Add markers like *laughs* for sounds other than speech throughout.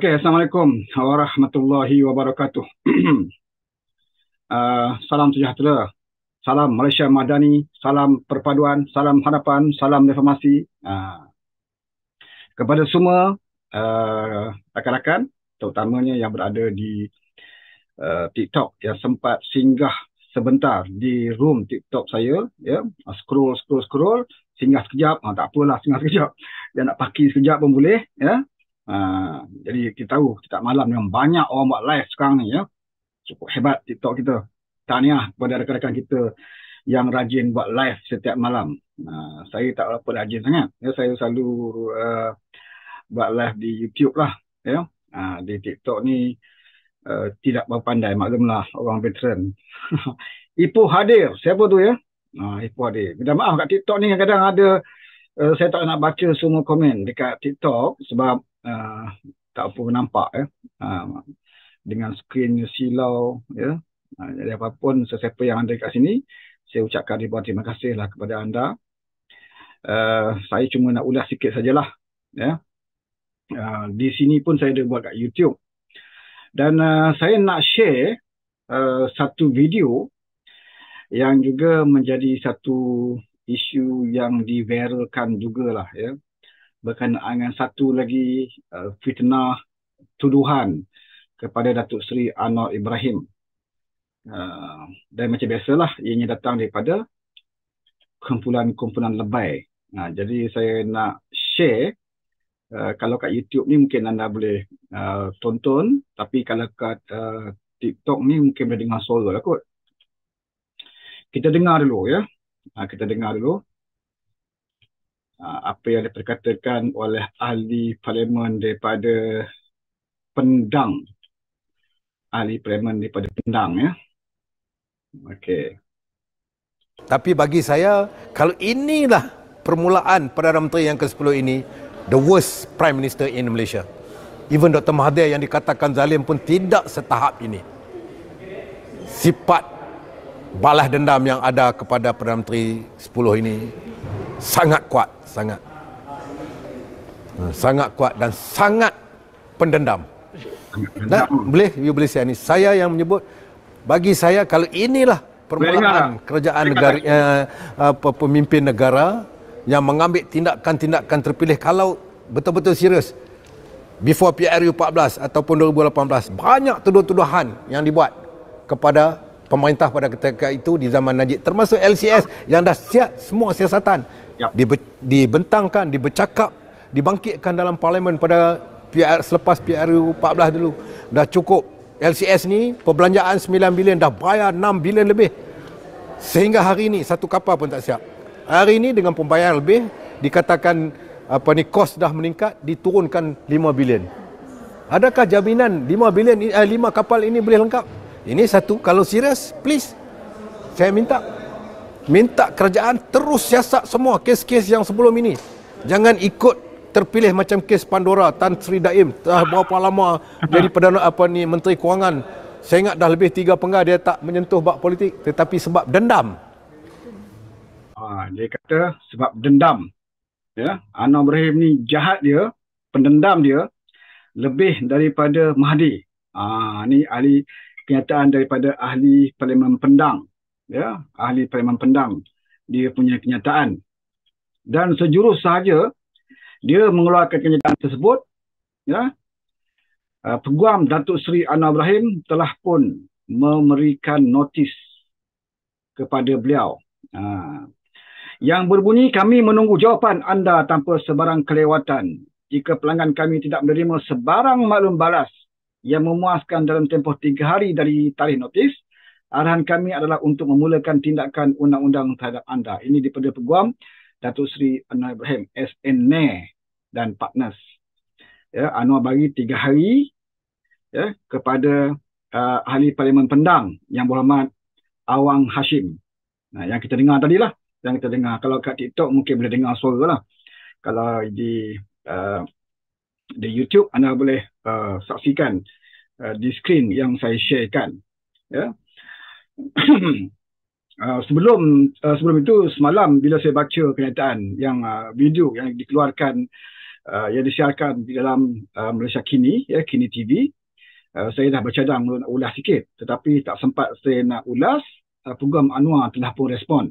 Okey, Assalamualaikum warahmatullahi wabarakatuh. *clears throat* uh, salam sejahtera. Salam Malaysia Madani, salam perpaduan, salam harapan, salam reformasi. Uh, kepada semua uh, rakan-rakan, uh, terutamanya yang berada di uh, TikTok yang sempat singgah sebentar di room TikTok saya. Yeah. Uh, scroll, scroll, scroll. Singgah sekejap. Ha, tak apalah, singgah sekejap. Dan nak parking sekejap pun boleh. Ya. Yeah. Ha, jadi kita tahu kita malam yang banyak orang buat live sekarang ni ya. Cukup hebat TikTok kita. Tahniah kepada rakan-rakan kita yang rajin buat live setiap malam. Ha, saya tak berapa rajin sangat. Ya, saya selalu uh, buat live di YouTube lah. Ya. Ha, di TikTok ni uh, tidak berpandai maklumlah orang veteran. *laughs* Ipoh hadir. Siapa tu ya? Ha, Ipoh hadir. Minta maaf kat TikTok ni kadang ada uh, saya tak nak baca semua komen dekat TikTok sebab Ah, tak apa nampak eh. ah, ya. Uh, ah, dengan skrinnya silau ya. Uh, jadi apapun sesiapa yang ada kat sini, saya ucapkan ribuan terima kasihlah kepada anda. Uh, saya cuma nak ulas sikit sajalah ya. Uh, di sini pun saya ada buat kat YouTube. Dan uh, saya nak share uh, satu video yang juga menjadi satu isu yang diviralkan jugalah ya berkenaan dengan satu lagi uh, fitnah tuduhan kepada Datuk Seri Anwar Ibrahim. Uh, dan macam biasalah ianya datang daripada kumpulan-kumpulan lebay. Nah, uh, jadi saya nak share uh, kalau kat YouTube ni mungkin anda boleh uh, tonton tapi kalau kat uh, TikTok ni mungkin boleh dengar suara lah kot. Kita dengar dulu ya. Uh, kita dengar dulu. Ah, apa yang diperkatakan oleh ahli parlimen daripada pendang ahli parlimen daripada pendang ya okey tapi bagi saya kalau inilah permulaan Perdana Menteri yang ke-10 ini the worst prime minister in Malaysia even Dr Mahathir yang dikatakan zalim pun tidak setahap ini sifat balas dendam yang ada kepada Perdana Menteri 10 ini sangat kuat sangat ha, sangat kuat dan sangat pendendam. Nah, boleh you boleh saya ni. Saya yang menyebut bagi saya kalau inilah permulaan kerajaan negara eh, apa pemimpin negara yang mengambil tindakan-tindakan terpilih kalau betul-betul serius before PRU 14 ataupun 2018 banyak tuduh-tuduhan yang dibuat kepada pemerintah pada ketika itu di zaman Najib termasuk LCS yang dah siap semua siasatan yep. Ya. dibentangkan dibercakap dibangkitkan dalam parlimen pada PR, selepas PRU 14 dulu dah cukup LCS ni perbelanjaan 9 bilion dah bayar 6 bilion lebih sehingga hari ini satu kapal pun tak siap hari ini dengan pembayaran lebih dikatakan apa ni kos dah meningkat diturunkan 5 bilion adakah jaminan 5 bilion eh, 5 kapal ini boleh lengkap ini satu, kalau serius, please. Saya minta. Minta kerajaan terus siasat semua kes-kes yang sebelum ini. Jangan ikut terpilih macam kes Pandora, Tan Sri Daim. Dah berapa lama jadi *laughs* Perdana apa ni Menteri Kewangan. Saya ingat dah lebih tiga penggal dia tak menyentuh bak politik. Tetapi sebab dendam. Ha, dia kata sebab dendam. Ya, Anwar Ibrahim ni jahat dia, pendendam dia lebih daripada Mahdi. Ah ni ahli kenyataan daripada ahli parlimen pendang ya ahli parlimen pendang dia punya kenyataan dan sejurus sahaja dia mengeluarkan kenyataan tersebut ya ah, peguam Datuk Seri Anwar Ibrahim telah pun memberikan notis kepada beliau ha. yang berbunyi kami menunggu jawapan anda tanpa sebarang kelewatan jika pelanggan kami tidak menerima sebarang maklum balas yang memuaskan dalam tempoh tiga hari dari tarikh notis, arahan kami adalah untuk memulakan tindakan undang-undang terhadap anda. Ini daripada peguam Datuk Seri Anwar Ibrahim, SN Nair e dan Partners. Ya, Anwar bagi tiga hari ya, kepada uh, ahli Parlimen Pendang yang berhormat Awang Hashim. Nah, yang kita dengar tadi lah. Yang kita dengar. Kalau kat TikTok mungkin boleh dengar suara lah. Kalau di uh, di YouTube anda boleh uh, saksikan uh, di skrin yang saya sharekan yeah. Ya. *clears throat* uh, sebelum uh, sebelum itu semalam bila saya baca kenyataan yang uh, video yang dikeluarkan uh, yang disiarkan di dalam uh, Malaysia kini ya yeah, kini TV uh, saya dah baca bercadang nak ulas sikit tetapi tak sempat saya nak ulas uh, program Anwar telah pun respon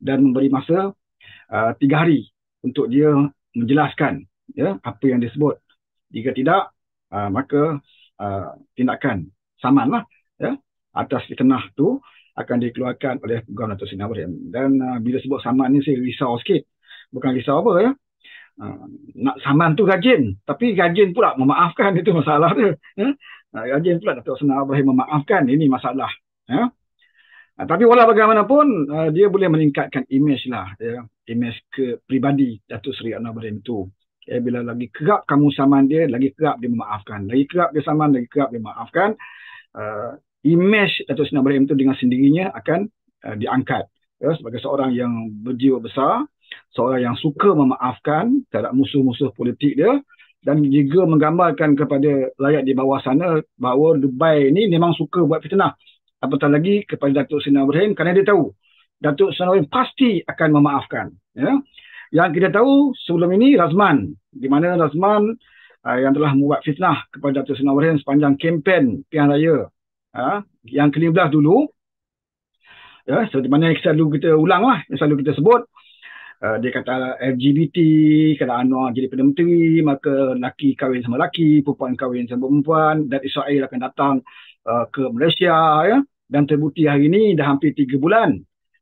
dan memberi masa uh, tiga hari untuk dia menjelaskan ya apa yang disebut jika tidak, uh, maka uh, tindakan samanlah ya, atas dikenah tu akan dikeluarkan oleh Pegawai Datuk Sinar Berhem. Dan uh, bila sebut saman ni saya risau sikit. Bukan risau apa ya. Uh, nak saman tu rajin. Tapi rajin pula memaafkan *laughs* itu masalah dia. Ya? Uh, rajin pula Datuk Sinar Berhem memaafkan ini masalah. Ya? Uh, tapi walau bagaimanapun uh, dia boleh meningkatkan imej lah. Ya? Imej ke pribadi Datuk Seri Anwar tu eh, bila lagi kerap kamu saman dia, lagi kerap dia memaafkan. Lagi kerap dia saman, lagi kerap dia memaafkan. Uh, image Dato' Sina Ibrahim itu dengan sendirinya akan uh, diangkat. Ya, sebagai seorang yang berjiwa besar, seorang yang suka memaafkan terhadap musuh-musuh politik dia dan juga menggambarkan kepada rakyat di bawah sana bahawa Dubai ini memang suka buat fitnah. Apatah lagi kepada Datuk Sina Ibrahim kerana dia tahu Datuk Sina Ibrahim pasti akan memaafkan. Ya. Yang kita tahu sebelum ini Razman, di mana Razman uh, yang telah membuat fitnah kepada Datuk Seri Warren sepanjang kempen pilihan raya uh, yang ke-15 dulu. Ya, uh, seperti so mana yang selalu kita ulang lah, yang selalu kita sebut. Uh, dia kata LGBT, kalau Anwar jadi Perdana Menteri, maka lelaki kahwin sama lelaki, perempuan kahwin sama perempuan dan Israel akan datang uh, ke Malaysia. ya. Dan terbukti hari ini dah hampir tiga bulan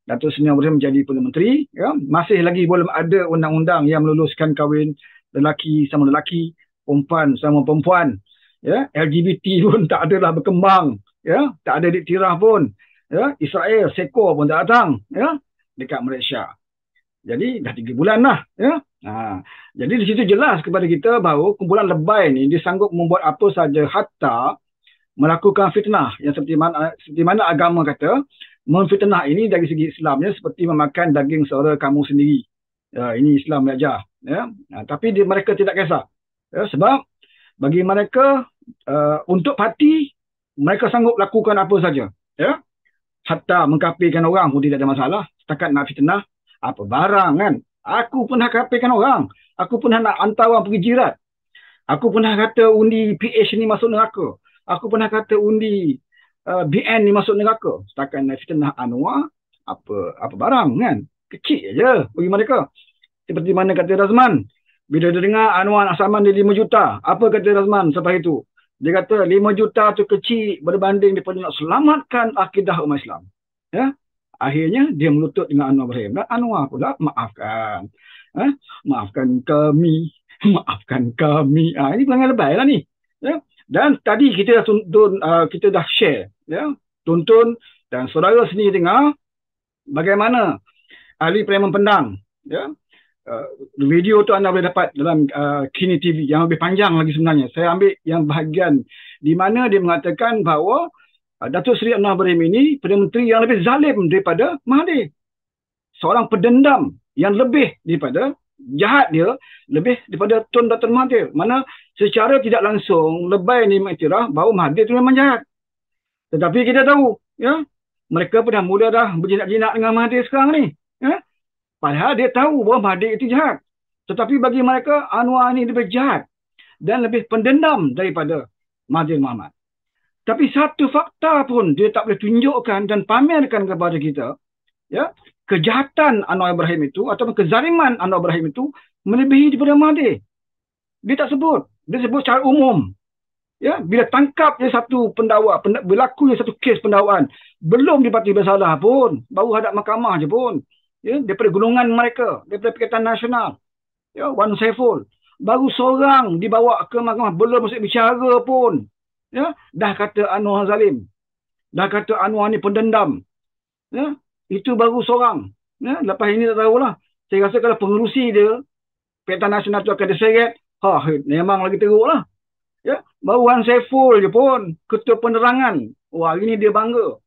Datuk Seri Ibrahim menjadi Perdana Menteri. Ya. Masih lagi belum ada undang-undang yang meluluskan kahwin lelaki sama lelaki, perempuan sama perempuan. Ya. LGBT *laughs* pun tak ada lah berkembang. Ya. Tak ada diktirah pun. Ya. Israel, Seko pun tak datang ya. dekat Malaysia. Jadi dah tiga bulan lah. Ya. Ha. Jadi di situ jelas kepada kita bahawa kumpulan lebay ni dia sanggup membuat apa saja hatta melakukan fitnah yang seperti mana, seperti mana agama kata Memfitnah ini dari segi Islamnya seperti memakan daging saudara kamu sendiri. Ya, ini Islam belajar. Ya. Nah, ha, tapi di, mereka tidak kisah. Ya, sebab bagi mereka, uh, untuk parti, mereka sanggup lakukan apa saja. Ya. Hatta mengkapirkan orang pun tidak ada masalah. Setakat nak fitnah, apa barang kan. Aku pun nak kapirkan orang. Aku pun nak hantar orang pergi jirat. Aku pun nak kata undi PH ni masuk neraka. Aku pun nak kata undi Uh, BN ni masuk neraka setakat naik fitnah anwar apa apa barang kan kecil je bagi mereka seperti mana kata Razman bila dia dengar anwar nak saman dia 5 juta apa kata Razman selepas itu dia kata 5 juta tu kecil berbanding dia nak selamatkan akidah umat Islam ya akhirnya dia melutut dengan anwar Ibrahim dan anwar pula maafkan ha? maafkan kami *laughs* maafkan kami ha, ini pelanggan lebay lah ni dan tadi kita dah tonton, uh, kita dah share, ya, tonton dan saudara sendiri dengar bagaimana ahli perempuan pendang, ya, uh, video tu anda boleh dapat dalam uh, Kini TV yang lebih panjang lagi sebenarnya. Saya ambil yang bahagian di mana dia mengatakan bahawa uh, Datuk Seri Anwar Ibrahim ini Perdana Menteri yang lebih zalim daripada Mahathir. Seorang pedendam yang lebih daripada jahat dia lebih daripada Tun Dr. Mahathir. Mana secara tidak langsung lebay ni mengiktiraf bahawa Mahathir tu memang jahat. Tetapi kita tahu ya mereka pun dah mula dah berjinak-jinak dengan Mahathir sekarang ni. Ya? Padahal dia tahu bahawa Mahathir itu jahat. Tetapi bagi mereka Anwar ni lebih jahat dan lebih pendendam daripada Mahathir Muhammad. Tapi satu fakta pun dia tak boleh tunjukkan dan pamerkan kepada kita ya kejahatan anak Ibrahim itu atau kezaliman anak Ibrahim itu melebihi daripada mahdi. Dia tak sebut. Dia sebut secara umum. Ya, bila tangkap dia satu pendakwa, berlaku dia satu kes pendakwaan, belum dipatuhi bersalah pun, baru hadap mahkamah je pun. Ya, daripada gunungan mereka, daripada Perikatan Nasional. Ya, Wan Saiful. Baru seorang dibawa ke mahkamah, belum masuk bicara pun. Ya, dah kata Anwar Zalim. Dah kata Anwar ni pendendam. Ya, itu baru seorang. Ya, lepas ini tak tahulah. Saya rasa kalau pengurusi dia, Peta Nasional tu akan diseret, ha, memang lagi teruk lah. Ya, baru Han Saiful je pun, ketua penerangan. Wah, hari ni dia bangga.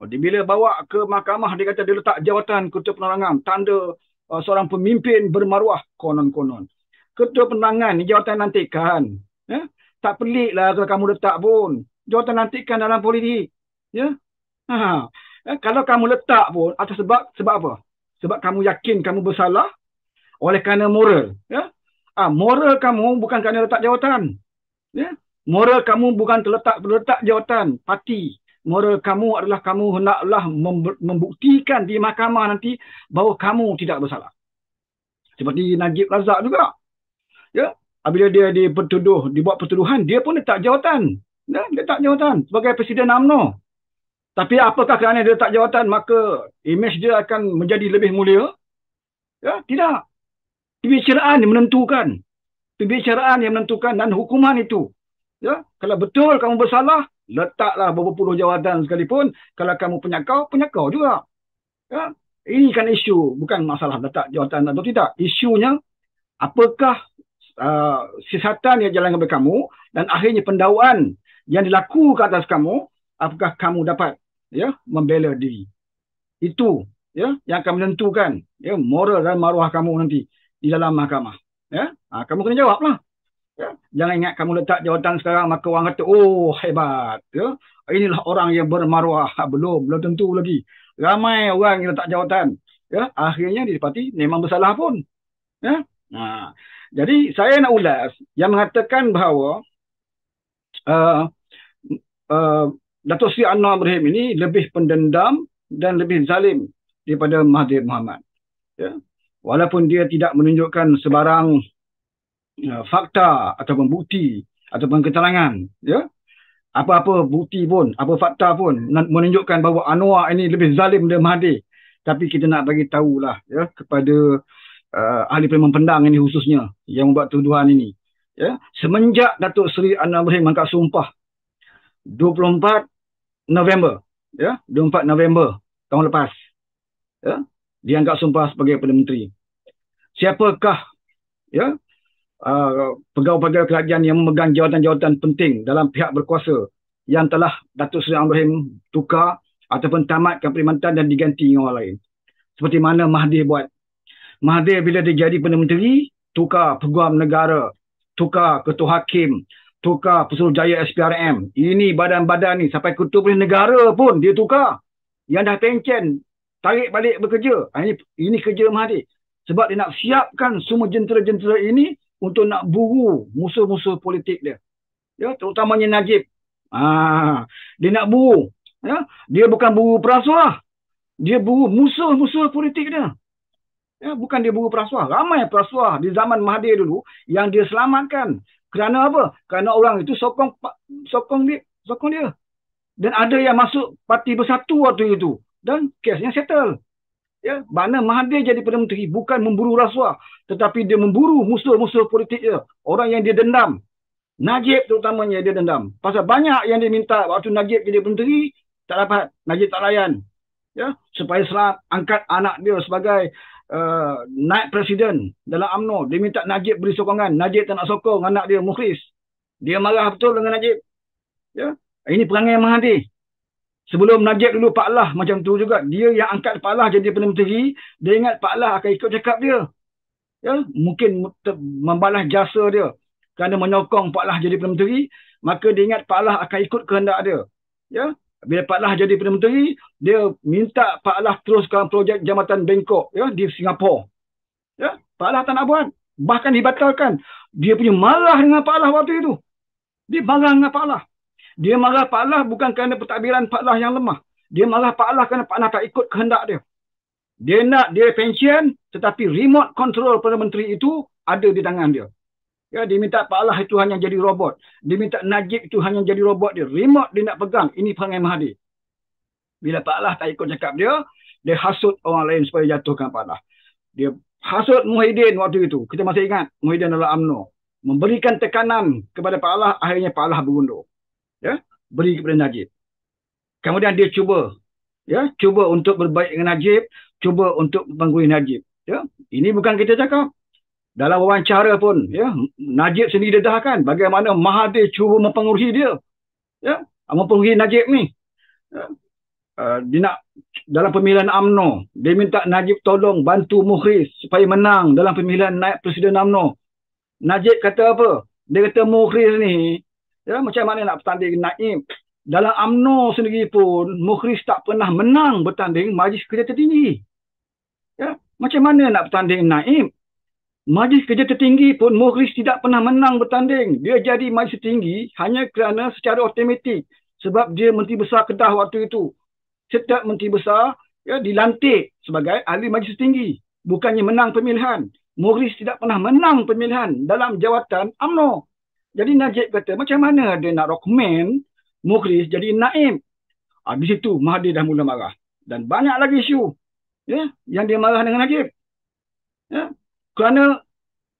Oh, dia bila bawa ke mahkamah, dia kata dia letak jawatan ketua penerangan. Tanda uh, seorang pemimpin bermaruah, konon-konon. Ketua penerangan ni jawatan nantikan. Ya? Tak pelik lah kalau kamu letak pun. Jawatan nantikan dalam politik. Ya? Ha. ha. Eh, kalau kamu letak pun atas sebab sebab apa? Sebab kamu yakin kamu bersalah oleh kerana moral, ya. Ah, moral kamu bukan kerana letak jawatan. Ya. Moral kamu bukan terletak terletak jawatan parti. Moral kamu adalah kamu hendaklah membuktikan di mahkamah nanti bahawa kamu tidak bersalah. Seperti Najib Razak juga. Ya, apabila dia dipertuduh, dibuat pertuduhan, dia pun letak jawatan. Ya, letak jawatan sebagai presiden AMNO. Tapi apakah kerana dia tak jawatan maka imej dia akan menjadi lebih mulia? Ya, tidak. Pembicaraan yang menentukan. pembicaraan yang menentukan dan hukuman itu. Ya, kalau betul kamu bersalah, letaklah beberapa puluh jawatan sekalipun. Kalau kamu penyakau, penyakau juga. Ya, ini kan isu, bukan masalah letak jawatan atau tidak. Isunya, apakah uh, sisatan yang jalan kepada kamu dan akhirnya pendawaan yang dilakukan atas kamu apakah kamu dapat ya membela diri itu ya yang akan menentukan ya moral dan maruah kamu nanti di dalam mahkamah ya ha, kamu kena jawablah ya jangan ingat kamu letak jawatan sekarang maka orang kata oh hebat ya inilah orang yang bermaruah ha, belum belum tentu lagi ramai orang yang letak jawatan ya akhirnya didapati memang bersalah pun ya ha. jadi saya nak ulas yang mengatakan bahawa uh, uh, Dato Sri Anwar Ibrahim ini lebih pendendam dan lebih zalim daripada Mahathir Muhammad. Ya. Walaupun dia tidak menunjukkan sebarang uh, fakta atau bukti atau keterangan, ya. Apa-apa bukti pun, apa fakta pun menunjukkan bahawa Anwar ini lebih zalim daripada Mahathir. Tapi kita nak bagi tahulah ya kepada uh, ahli pemimpin pendang ini khususnya yang membuat tuduhan ini. Ya, semenjak Datuk Seri Anwar Ibrahim angkat sumpah 24 November ya 24 November tahun lepas ya dianggap sumpah sebagai perdana menteri siapakah ya uh, pegawai-pegawai kerajaan yang memegang jawatan-jawatan penting dalam pihak berkuasa yang telah Datuk Seri Amrahim tukar ataupun tamatkan perkhidmatan dan diganti dengan orang lain seperti mana Mahdi buat Mahdi bila dia jadi perdana menteri tukar peguam negara tukar ketua hakim tukar Pesuruhjaya SPRM. Ini badan-badan ni sampai kutub polis negara pun dia tukar. Yang dah pencen tarik balik bekerja. Ha, ini, ini kerja Mahathir. Sebab dia nak siapkan semua jentera-jentera ini untuk nak buru musuh-musuh politik dia. Ya, terutamanya Najib. Ah, dia nak buru. Ya, dia bukan buru perasuah. Dia buru musuh-musuh politik dia. Ya, bukan dia buru perasuah. Ramai perasuah di zaman Mahathir dulu yang dia selamatkan. Kerana apa? Kerana orang itu sokong sokong dia, sokong dia. Dan ada yang masuk parti bersatu waktu itu dan kesnya settle. Ya, mana Mahathir jadi Perdana Menteri bukan memburu rasuah tetapi dia memburu musuh-musuh politik dia, orang yang dia dendam. Najib terutamanya dia dendam. Pasal banyak yang dia minta waktu Najib jadi Perdana Menteri tak dapat, Najib tak layan. Ya, supaya Selat angkat anak dia sebagai uh, naib presiden dalam AMNO. Dia minta Najib beri sokongan. Najib tak nak sokong anak dia, Mukhlis. Dia marah betul dengan Najib. Ya? Ini perangai yang menghati. Sebelum Najib dulu Pak Lah macam tu juga. Dia yang angkat Pak Lah jadi Perdana Menteri. Dia ingat Pak Lah akan ikut cakap dia. Ya? Mungkin membalas jasa dia. Kerana menyokong Pak Lah jadi Perdana Menteri. Maka dia ingat Pak Lah akan ikut kehendak dia. Ya? bila Pak Lah jadi Perdana Menteri, dia minta Pak Lah teruskan projek jambatan Bangkok ya, di Singapura. Ya, Pak Lah tak nak buat. Bahkan dibatalkan. Dia punya marah dengan Pak Lah waktu itu. Dia marah dengan Pak Lah. Dia marah Pak Lah bukan kerana pertabiran Pak Lah yang lemah. Dia marah Pak Lah kerana Pak Lah tak ikut kehendak dia. Dia nak dia pensiun tetapi remote control Perdana Menteri itu ada di tangan dia. Ya, dia minta Pak Allah itu hanya jadi robot. Dia minta Najib itu hanya jadi robot dia. Remote dia nak pegang. Ini perangai Mahdi. Bila Pak Allah tak ikut cakap dia, dia hasut orang lain supaya jatuhkan Pak Allah. Dia hasut Muhyiddin waktu itu. Kita masih ingat Muhyiddin adalah UMNO. Memberikan tekanan kepada Pak Allah, akhirnya Pak Allah berundur. Ya, beri kepada Najib. Kemudian dia cuba. Ya, cuba untuk berbaik dengan Najib. Cuba untuk mengguni Najib. Ya? Ini bukan kita cakap dalam wawancara pun ya Najib sendiri dedahkan bagaimana Mahathir cuba mempengaruhi dia ya ah, mempengaruhi Najib ni ya. uh, dia nak dalam pemilihan AMNO dia minta Najib tolong bantu Muhriz supaya menang dalam pemilihan naib presiden AMNO Najib kata apa dia kata Muhriz ni ya macam mana nak bertanding naib dalam AMNO sendiri pun Muhriz tak pernah menang bertanding majlis kerja tertinggi ya macam mana nak bertanding naib Majlis kerja tertinggi pun Mughlis tidak pernah menang bertanding. Dia jadi majlis tertinggi hanya kerana secara otomatik sebab dia Menteri Besar Kedah waktu itu. Setiap Menteri Besar ya, dilantik sebagai ahli majlis tertinggi. Bukannya menang pemilihan. Mughlis tidak pernah menang pemilihan dalam jawatan UMNO. Jadi Najib kata macam mana dia nak rekomen Mughlis jadi naib. Ha, ah, itu Mahathir dah mula marah. Dan banyak lagi isu ya, yang dia marah dengan Najib. Ya, kerana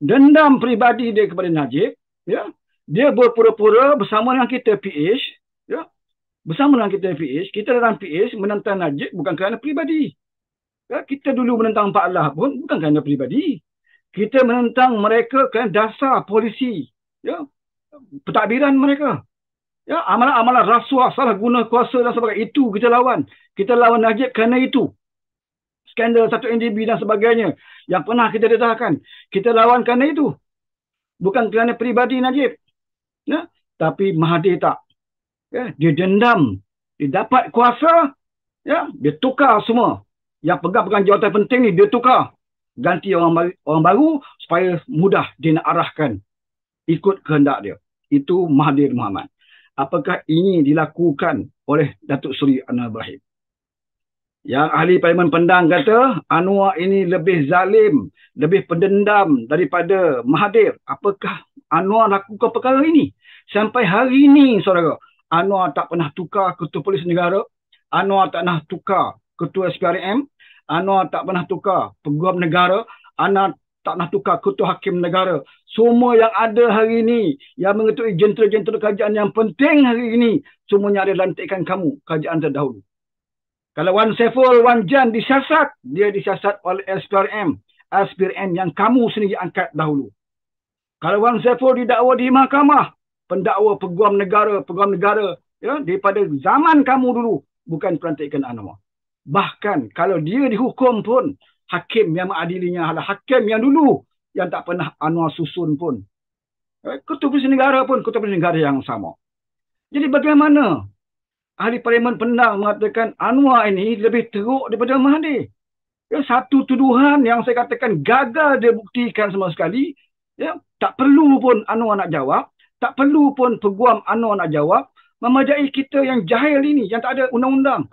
dendam peribadi dia kepada Najib, ya, dia berpura-pura bersama dengan kita PH, ya, bersama dengan kita PH, kita dalam PH menentang Najib bukan kerana peribadi. Ya, kita dulu menentang Pak Allah pun bukan kerana peribadi. Kita menentang mereka kerana dasar polisi, ya, pentadbiran mereka. Ya, amalan-amalan rasuah, salah guna kuasa dan sebagainya. Itu kita lawan. Kita lawan Najib kerana itu skandal satu ndb dan sebagainya yang pernah kita dedahkan. Kita lawan kerana itu. Bukan kerana peribadi Najib. Ya? Tapi Mahathir tak. Ya? Dia dendam. Dia dapat kuasa. Ya? Dia tukar semua. Yang pegang-pegang jawatan penting ni dia tukar. Ganti orang, orang baru supaya mudah dia nak arahkan. Ikut kehendak dia. Itu Mahathir Muhammad. Apakah ini dilakukan oleh Datuk Seri Anwar Ibrahim? Yang ahli parlimen pendang kata Anwar ini lebih zalim, lebih pendendam daripada Mahathir. Apakah Anwar lakukan perkara ini? Sampai hari ini saudara, Anwar tak pernah tukar ketua polis negara. Anwar tak pernah tukar ketua SPRM. Anwar tak pernah tukar peguam negara. Anwar tak pernah tukar ketua hakim negara. Semua yang ada hari ini yang mengetuai jentera-jentera kerajaan yang penting hari ini semuanya ada lantikan kamu kerajaan terdahulu. Kalau Wan seful Wan Jan disiasat, dia disiasat oleh SPRM. SPRM yang kamu sendiri angkat dahulu. Kalau Wan seful didakwa di mahkamah, pendakwa peguam negara, peguam negara, ya, daripada zaman kamu dulu, bukan perantikan Anwar. Bahkan kalau dia dihukum pun, hakim yang mengadilinya adalah hakim yang dulu, yang tak pernah Anwar susun pun. Eh, Ketua Perintah Negara pun, Ketua Negara yang sama. Jadi bagaimana ahli parlimen pernah mengatakan Anwar ini lebih teruk daripada Mahathir. Ya, satu tuduhan yang saya katakan gagal dia buktikan sama sekali. Ya, tak perlu pun Anwar nak jawab. Tak perlu pun peguam Anwar nak jawab. Memajai kita yang jahil ini, yang tak ada undang-undang.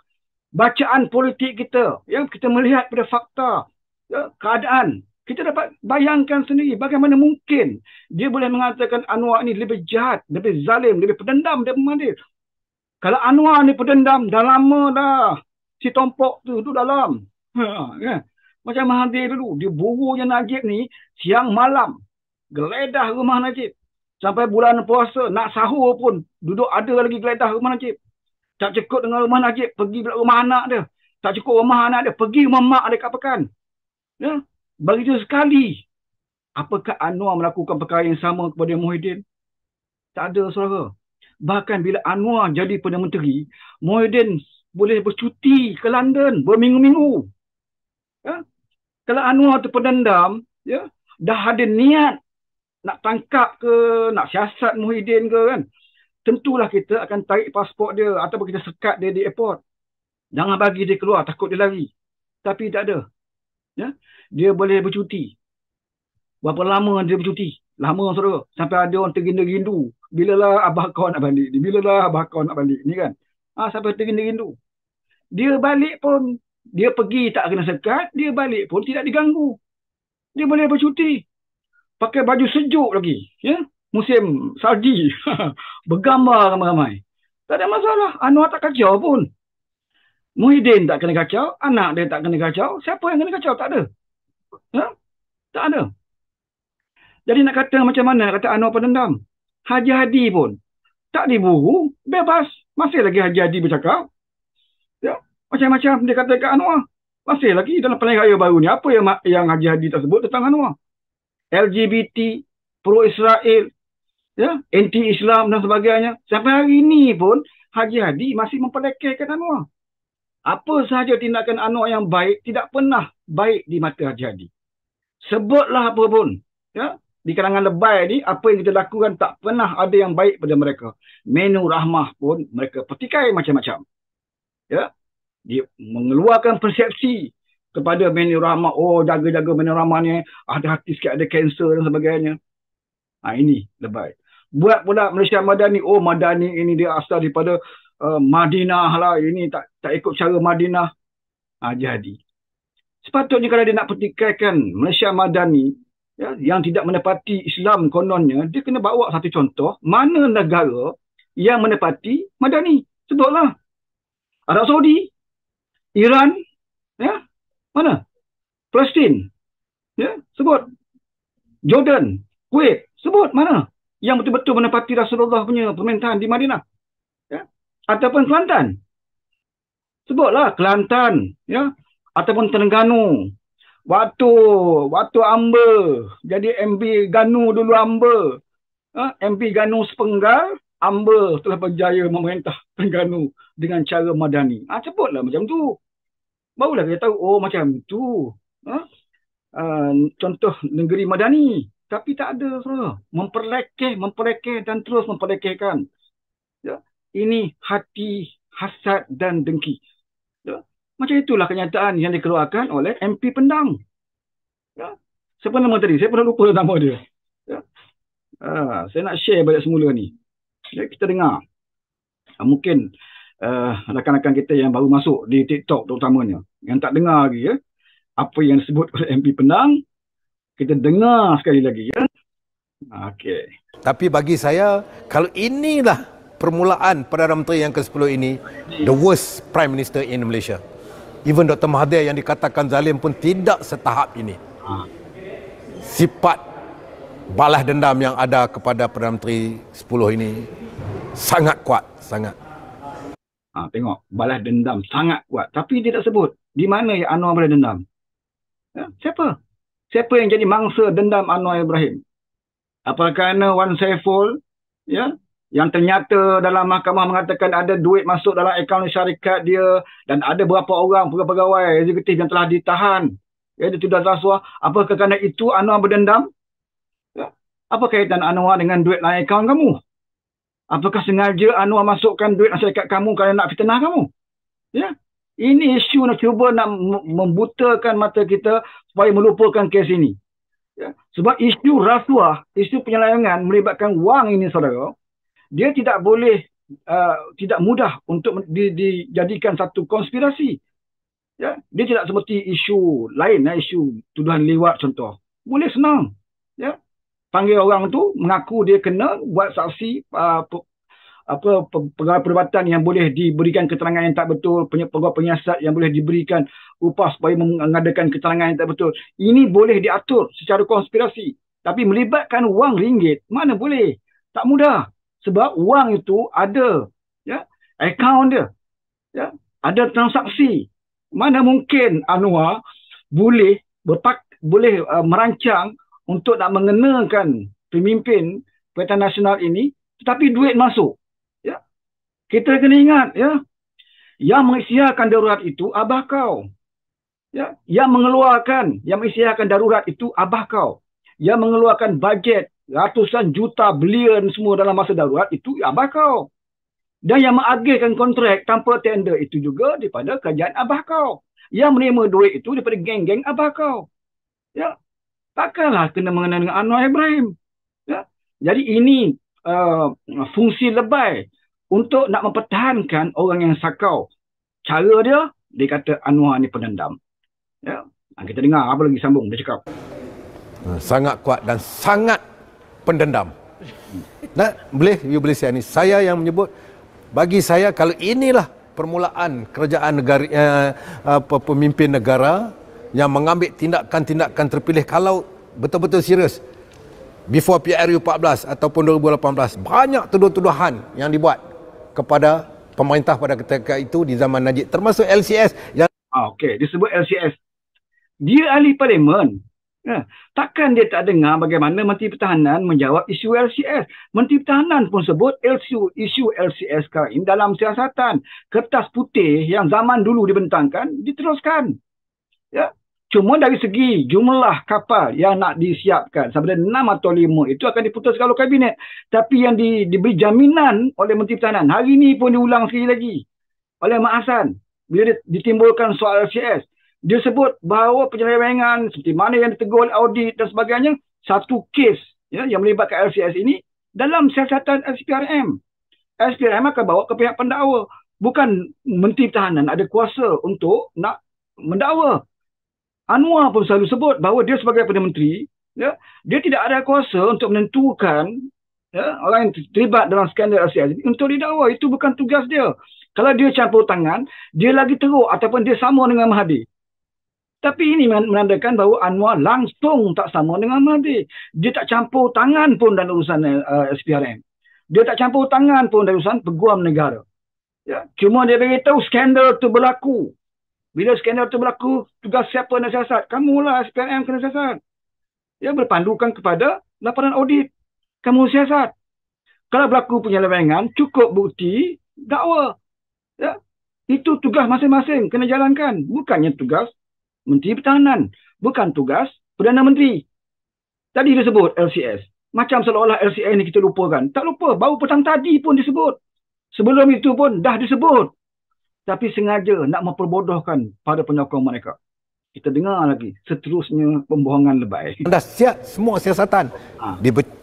Bacaan politik kita. Ya, kita melihat pada fakta, ya, keadaan. Kita dapat bayangkan sendiri bagaimana mungkin dia boleh mengatakan Anwar ini lebih jahat, lebih zalim, lebih pendendam daripada Mahathir. Kalau Anwar ni pedendam dah lama dah. Si Tompok tu duduk dalam. Ha, kan? Macam Mahathir dulu. Dia burunya Najib ni siang malam. Geledah rumah Najib. Sampai bulan puasa nak sahur pun duduk ada lagi geledah rumah Najib. Tak cukup dengan rumah Najib pergi pula rumah anak dia. Tak cukup rumah anak dia pergi rumah mak dia kat pekan. Ya? Begitu sekali. Apakah Anwar melakukan perkara yang sama kepada Muhyiddin? Tak ada suara. Bahkan bila Anwar jadi Perdana Menteri, Mohyuddin boleh bercuti ke London berminggu-minggu. Ya? Kalau Anwar tu pendendam, ya, dah ada niat nak tangkap ke, nak siasat Muhyiddin ke kan. Tentulah kita akan tarik pasport dia atau kita sekat dia di airport. Jangan bagi dia keluar, takut dia lari. Tapi tak ada. Ya? Dia boleh bercuti. Berapa lama dia bercuti? Lama orang suruh. Sampai ada orang tergindu bila lah abah kau nak balik ni. lah abah kau nak balik ni kan. Ha, sampai tergindu-gindu. Dia balik pun. Dia pergi tak kena sekat. Dia balik pun tidak diganggu. Dia boleh bercuti. Pakai baju sejuk lagi. Ya? Musim salji. *laughs* Bergambar ramai-ramai. Tak ada masalah. Anwar tak kacau pun. Muhyiddin tak kena kacau. Anak dia tak kena kacau. Siapa yang kena kacau? Tak ada. Ha? Tak ada. Jadi nak kata macam mana nak kata Anwar penendam, Haji Hadi pun tak diburu, bebas. Masih lagi Haji Hadi bercakap. Ya, macam-macam dia kata ke Anwar. Masih lagi dalam pelan raya baru ni apa yang yang Haji Hadi sebut tentang Anwar? LGBT, pro Israel, ya, anti Islam dan sebagainya. Sampai hari ini pun Haji Hadi masih memperlekehkan Anwar. Apa sahaja tindakan Anwar yang baik tidak pernah baik di mata Haji Hadi. Sebutlah apa pun, ya, di kalangan lebay ni apa yang kita lakukan tak pernah ada yang baik pada mereka. Menu rahmah pun mereka petikai macam-macam. Ya. Dia mengeluarkan persepsi kepada menu rahmah. Oh jaga-jaga menu rahmah ni ada hati sikit ada kanser dan sebagainya. Ha, ini lebay. Buat pula Malaysia Madani. Oh Madani ini dia asal daripada uh, Madinah lah. Ini tak tak ikut cara Madinah. Ha, jadi. Sepatutnya kalau dia nak petikaikan Malaysia Madani, ya, yang tidak menepati Islam kononnya dia kena bawa satu contoh mana negara yang menepati madani sebutlah Arab Saudi Iran ya mana Palestin ya sebut Jordan Kuwait sebut mana yang betul-betul menepati Rasulullah punya permintaan di Madinah ya ataupun Kelantan sebutlah Kelantan ya ataupun Terengganu Waktu, waktu Amba jadi MB Ganu dulu Amba. Ha? MB Ganu sepenggal, Amba telah berjaya memerintah Terengganu dengan cara madani. Ha, sebutlah macam tu. Barulah kita tahu, oh macam tu. Ha? Uh, contoh negeri madani. Tapi tak ada. Memperlekeh, memperlekeh dan terus memperlekehkan. Ya? Ini hati hasad dan dengki. Macam itulah kenyataan yang dikeluarkan oleh MP Pendang. Ya. Siapa nama tadi? Saya pernah dah lupa *laughs* nama dia. Ya. Ha, saya nak share balik semula ni. Ya, kita dengar. Ha, mungkin uh, rakan-rakan kita yang baru masuk di TikTok terutamanya. Yang tak dengar lagi ya. Apa yang disebut oleh MP Pendang. Kita dengar sekali lagi ya. Okay. Tapi bagi saya, kalau inilah permulaan Perdana Menteri yang ke-10 ini, the worst Prime Minister in Malaysia even Dr. Mahathir yang dikatakan zalim pun tidak setahap ini ha. sifat balas dendam yang ada kepada Perdana Menteri 10 ini sangat kuat sangat ha, tengok balas dendam sangat kuat tapi dia tak sebut di mana yang Anwar balas dendam ya, siapa siapa yang jadi mangsa dendam Anwar Ibrahim apakah kerana Wan Saiful ya yang ternyata dalam mahkamah mengatakan ada duit masuk dalam akaun syarikat dia dan ada berapa orang pegawai eksekutif yang telah ditahan ya itu dah rasuah apakah kerana itu Anwar berdendam ya. apa kaitan Anwar dengan duit dalam akaun kamu apakah sengaja Anwar masukkan duit syarikat kamu kerana nak fitnah kamu ya ini isu nak cuba nak membutakan mata kita supaya melupakan kes ini. Ya. Sebab isu rasuah, isu penyelayangan melibatkan wang ini saudara dia tidak boleh uh, tidak mudah untuk dijadikan satu konspirasi ya dia tidak seperti isu lain ya isu tuduhan lewat contoh boleh senang ya panggil orang tu mengaku dia kena buat saksi uh, apa pegawai perubatan yang boleh diberikan keterangan yang tak betul pegawai penyiasat yang boleh diberikan upah supaya mengadakan keterangan yang tak betul ini boleh diatur secara konspirasi tapi melibatkan wang ringgit mana boleh tak mudah sebab uang itu ada ya account dia ya ada transaksi mana mungkin Anwar boleh berpak boleh uh, merancang untuk nak mengenakan pemimpin Pertahanan Nasional ini tetapi duit masuk ya kita kena ingat ya yang mengisiakan darurat itu abah kau ya yang mengeluarkan yang mengisiakan darurat itu abah kau yang mengeluarkan bajet ratusan juta bilion semua dalam masa darurat itu abah kau. Dan yang mengagihkan kontrak tanpa tender itu juga daripada kerajaan abah kau. Yang menerima duit itu daripada geng-geng abah kau. Ya. Takkanlah kena mengenai dengan Anwar Ibrahim. Ya. Jadi ini uh, fungsi lebay untuk nak mempertahankan orang yang sakau. Cara dia, dia kata Anwar ni penendam. Ya. Ha, kita dengar apa lagi sambung dia cakap. Ha, sangat kuat dan sangat pendendam. *laughs* Nah, boleh, you boleh saya ni. Saya yang menyebut bagi saya kalau inilah permulaan kerajaan negara eh, uh, uh, pemimpin negara yang mengambil tindakan-tindakan terpilih kalau betul-betul serius before PRU 14 ataupun 2018 banyak tuduhan-tuduhan yang dibuat kepada pemerintah pada ketika itu di zaman Najib termasuk LCS yang ah, okey disebut LCS dia ahli parlimen Ya. Takkan dia tak dengar bagaimana Menteri Pertahanan menjawab isu LCS. Menteri Pertahanan pun sebut LCU, isu LCS sekarang ini dalam siasatan. Kertas putih yang zaman dulu dibentangkan, diteruskan. Ya. Cuma dari segi jumlah kapal yang nak disiapkan, sampai 6 atau 5 itu akan diputuskan oleh kabinet. Tapi yang di, diberi jaminan oleh Menteri Pertahanan, hari ini pun diulang sekali lagi oleh Mak Hassan. Bila ditimbulkan soal LCS, dia sebut bahawa penyelewengan seperti mana yang ditegur audit dan sebagainya satu kes ya, yang melibatkan LCS ini dalam siasatan SPRM. SPRM akan bawa ke pihak pendakwa. Bukan Menteri Pertahanan ada kuasa untuk nak mendakwa. Anwar pun selalu sebut bahawa dia sebagai Perdana Menteri, ya, dia tidak ada kuasa untuk menentukan ya, orang yang terlibat dalam skandal LCS ini untuk didakwa. Itu bukan tugas dia. Kalau dia campur tangan, dia lagi teruk ataupun dia sama dengan Mahathir. Tapi ini menandakan bahawa Anwar langsung tak sama dengan Mahdi. Dia tak campur tangan pun dalam urusan uh, eh, SPRM. Dia tak campur tangan pun dalam urusan peguam negara. Ya. Cuma dia beritahu skandal tu berlaku. Bila skandal tu berlaku, tugas siapa nak siasat? Kamu lah SPRM kena siasat. Ya, berpandukan kepada laporan audit. Kamu siasat. Kalau berlaku punya penyelewengan, cukup bukti dakwa. Ya. Itu tugas masing-masing kena jalankan. Bukannya tugas Menteri Pertahanan. Bukan tugas Perdana Menteri. Tadi dia sebut LCS. Macam seolah-olah LCS ni kita lupakan. Tak lupa. Baru petang tadi pun disebut. Sebelum itu pun dah disebut. Tapi sengaja nak memperbodohkan pada penyokong mereka. Kita dengar lagi seterusnya pembohongan lebay. *laughs* dah siap semua siasatan ha.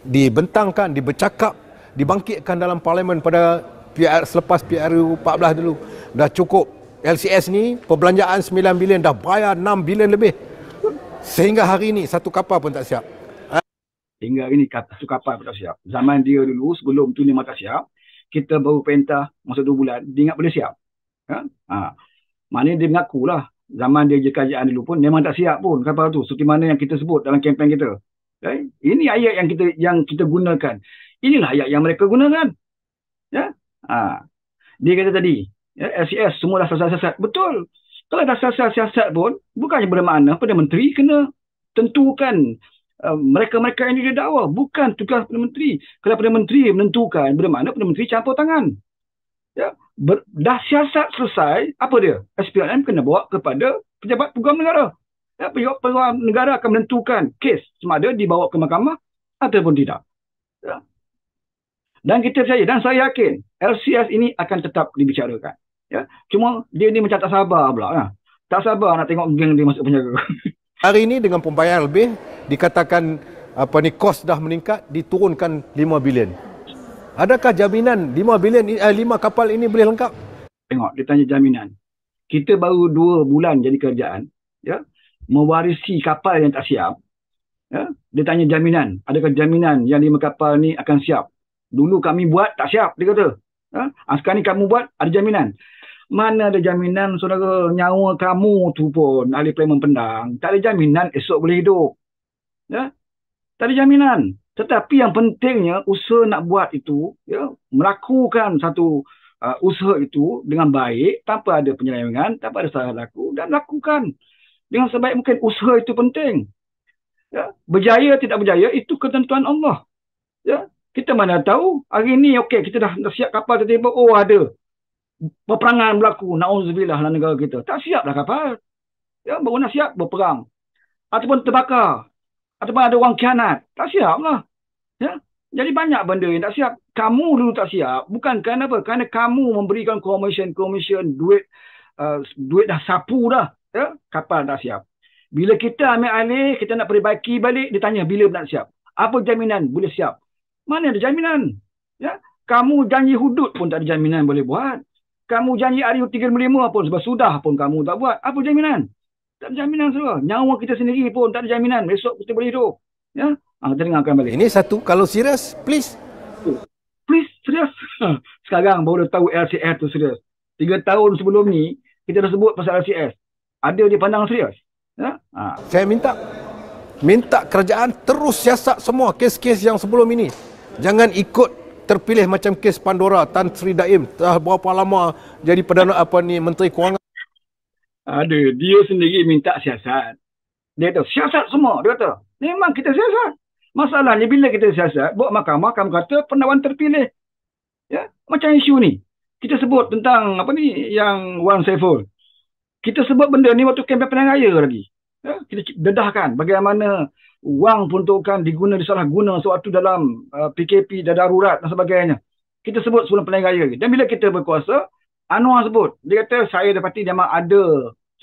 dibentangkan, dibercakap, dibangkitkan dalam parlimen pada PR, selepas PRU 14 dulu. Dah cukup. LCS ni perbelanjaan 9 bilion dah bayar 6 bilion lebih. Sehingga hari ni satu kapal pun tak siap. Ha? Sehingga hari ni satu kapal pun tak siap. Zaman dia dulu sebelum tu ni mata siap, kita baru pentah masa 2 bulan, dia ingat boleh siap. Ha? ha. Maknanya dia mengakulah zaman dia je kerajaan dulu pun memang tak siap pun kapal tu. Seperti mana yang kita sebut dalam kempen kita. Okay? Ya? Ini ayat yang kita yang kita gunakan. Inilah ayat yang mereka gunakan. Ya? Ha. Dia kata tadi, ya, SES e semua dah selesai siasat Betul. Kalau dah selesai siasat pun, bukannya bermakna Perdana Menteri kena tentukan uh, mereka-mereka uh, yang didakwa. Bukan tugas Perdana Menteri. Kalau Perdana Menteri menentukan, bermakna Perdana Menteri campur tangan. Ya, Ber, dah siasat selesai, apa dia? SPLM kena bawa kepada pejabat peguam negara. Ya, pejabat peguam negara akan menentukan kes sama ada dibawa ke mahkamah ataupun tidak. Ya. Dan kita percaya, dan saya yakin, LCS ini akan tetap dibicarakan ya cuma dia ni macam tak sabar pula ya. tak sabar nak tengok geng dia masuk penjara *laughs* hari ini dengan pembayaran lebih dikatakan apa ni kos dah meningkat diturunkan 5 bilion adakah jaminan 5 bilion eh, 5 kapal ini boleh lengkap tengok dia tanya jaminan kita baru 2 bulan jadi kerjaan. ya mewarisi kapal yang tak siap ya dia tanya jaminan adakah jaminan yang lima kapal ni akan siap dulu kami buat tak siap dia kata ha? sekarang ni kamu buat ada jaminan mana ada jaminan saudara nyawa kamu tu pun ahli pelayanan pendang. Tak ada jaminan esok boleh hidup. Ya? Tak ada jaminan. Tetapi yang pentingnya usaha nak buat itu, ya, melakukan satu uh, usaha itu dengan baik tanpa ada penyelewengan, tanpa ada salah laku dan lakukan dengan sebaik mungkin usaha itu penting. Ya? Berjaya tidak berjaya itu ketentuan Allah. Ya? Kita mana tahu hari ini okey kita dah, dah siap kapal tiba-tiba oh ada peperangan berlaku na'udzubillah dalam negara kita. Tak siaplah kapal. Ya, baru nak siap berperang. Ataupun terbakar. Ataupun ada orang kianat. Tak siaplah. Ya? Jadi banyak benda yang tak siap. Kamu dulu tak siap. Bukan kerana apa? Kerana kamu memberikan komisen-komisen duit. Uh, duit dah sapu dah. Ya? Kapal tak siap. Bila kita ambil alih, kita nak perbaiki balik, dia tanya bila nak siap. Apa jaminan? Boleh siap. Mana ada jaminan? Ya? Kamu janji hudud pun tak ada jaminan boleh buat kamu janji hari tiga 35 pun sebab sudah pun kamu tak buat apa jaminan tak ada jaminan semua nyawa kita sendiri pun tak ada jaminan besok kita boleh hidup ya ha, kita dengarkan balik ini satu kalau serius please please serius *laughs* sekarang baru dah tahu LCS tu serius Tiga tahun sebelum ni kita dah sebut pasal LCS ada dia pandang serius ya ha. saya minta minta kerajaan terus siasat semua kes-kes yang sebelum ini jangan ikut terpilih macam kes Pandora Tan Sri Daim telah berapa lama jadi perdana apa ni menteri kewangan ada dia sendiri minta siasat dia kata siasat semua dia kata memang kita siasat masalahnya bila kita siasat buat mahkamah akan kata pendawan terpilih ya macam isu ni kita sebut tentang apa ni yang Wan Saiful kita sebut benda ni waktu kempen pilihan raya lagi ya? kita dedahkan bagaimana wang peruntukan diguna disalahguna sewaktu dalam uh, PKP dan darurat dan sebagainya. Kita sebut sebelum pelayan raya. Dan bila kita berkuasa, Anwar sebut. Dia kata saya dapati parti memang ada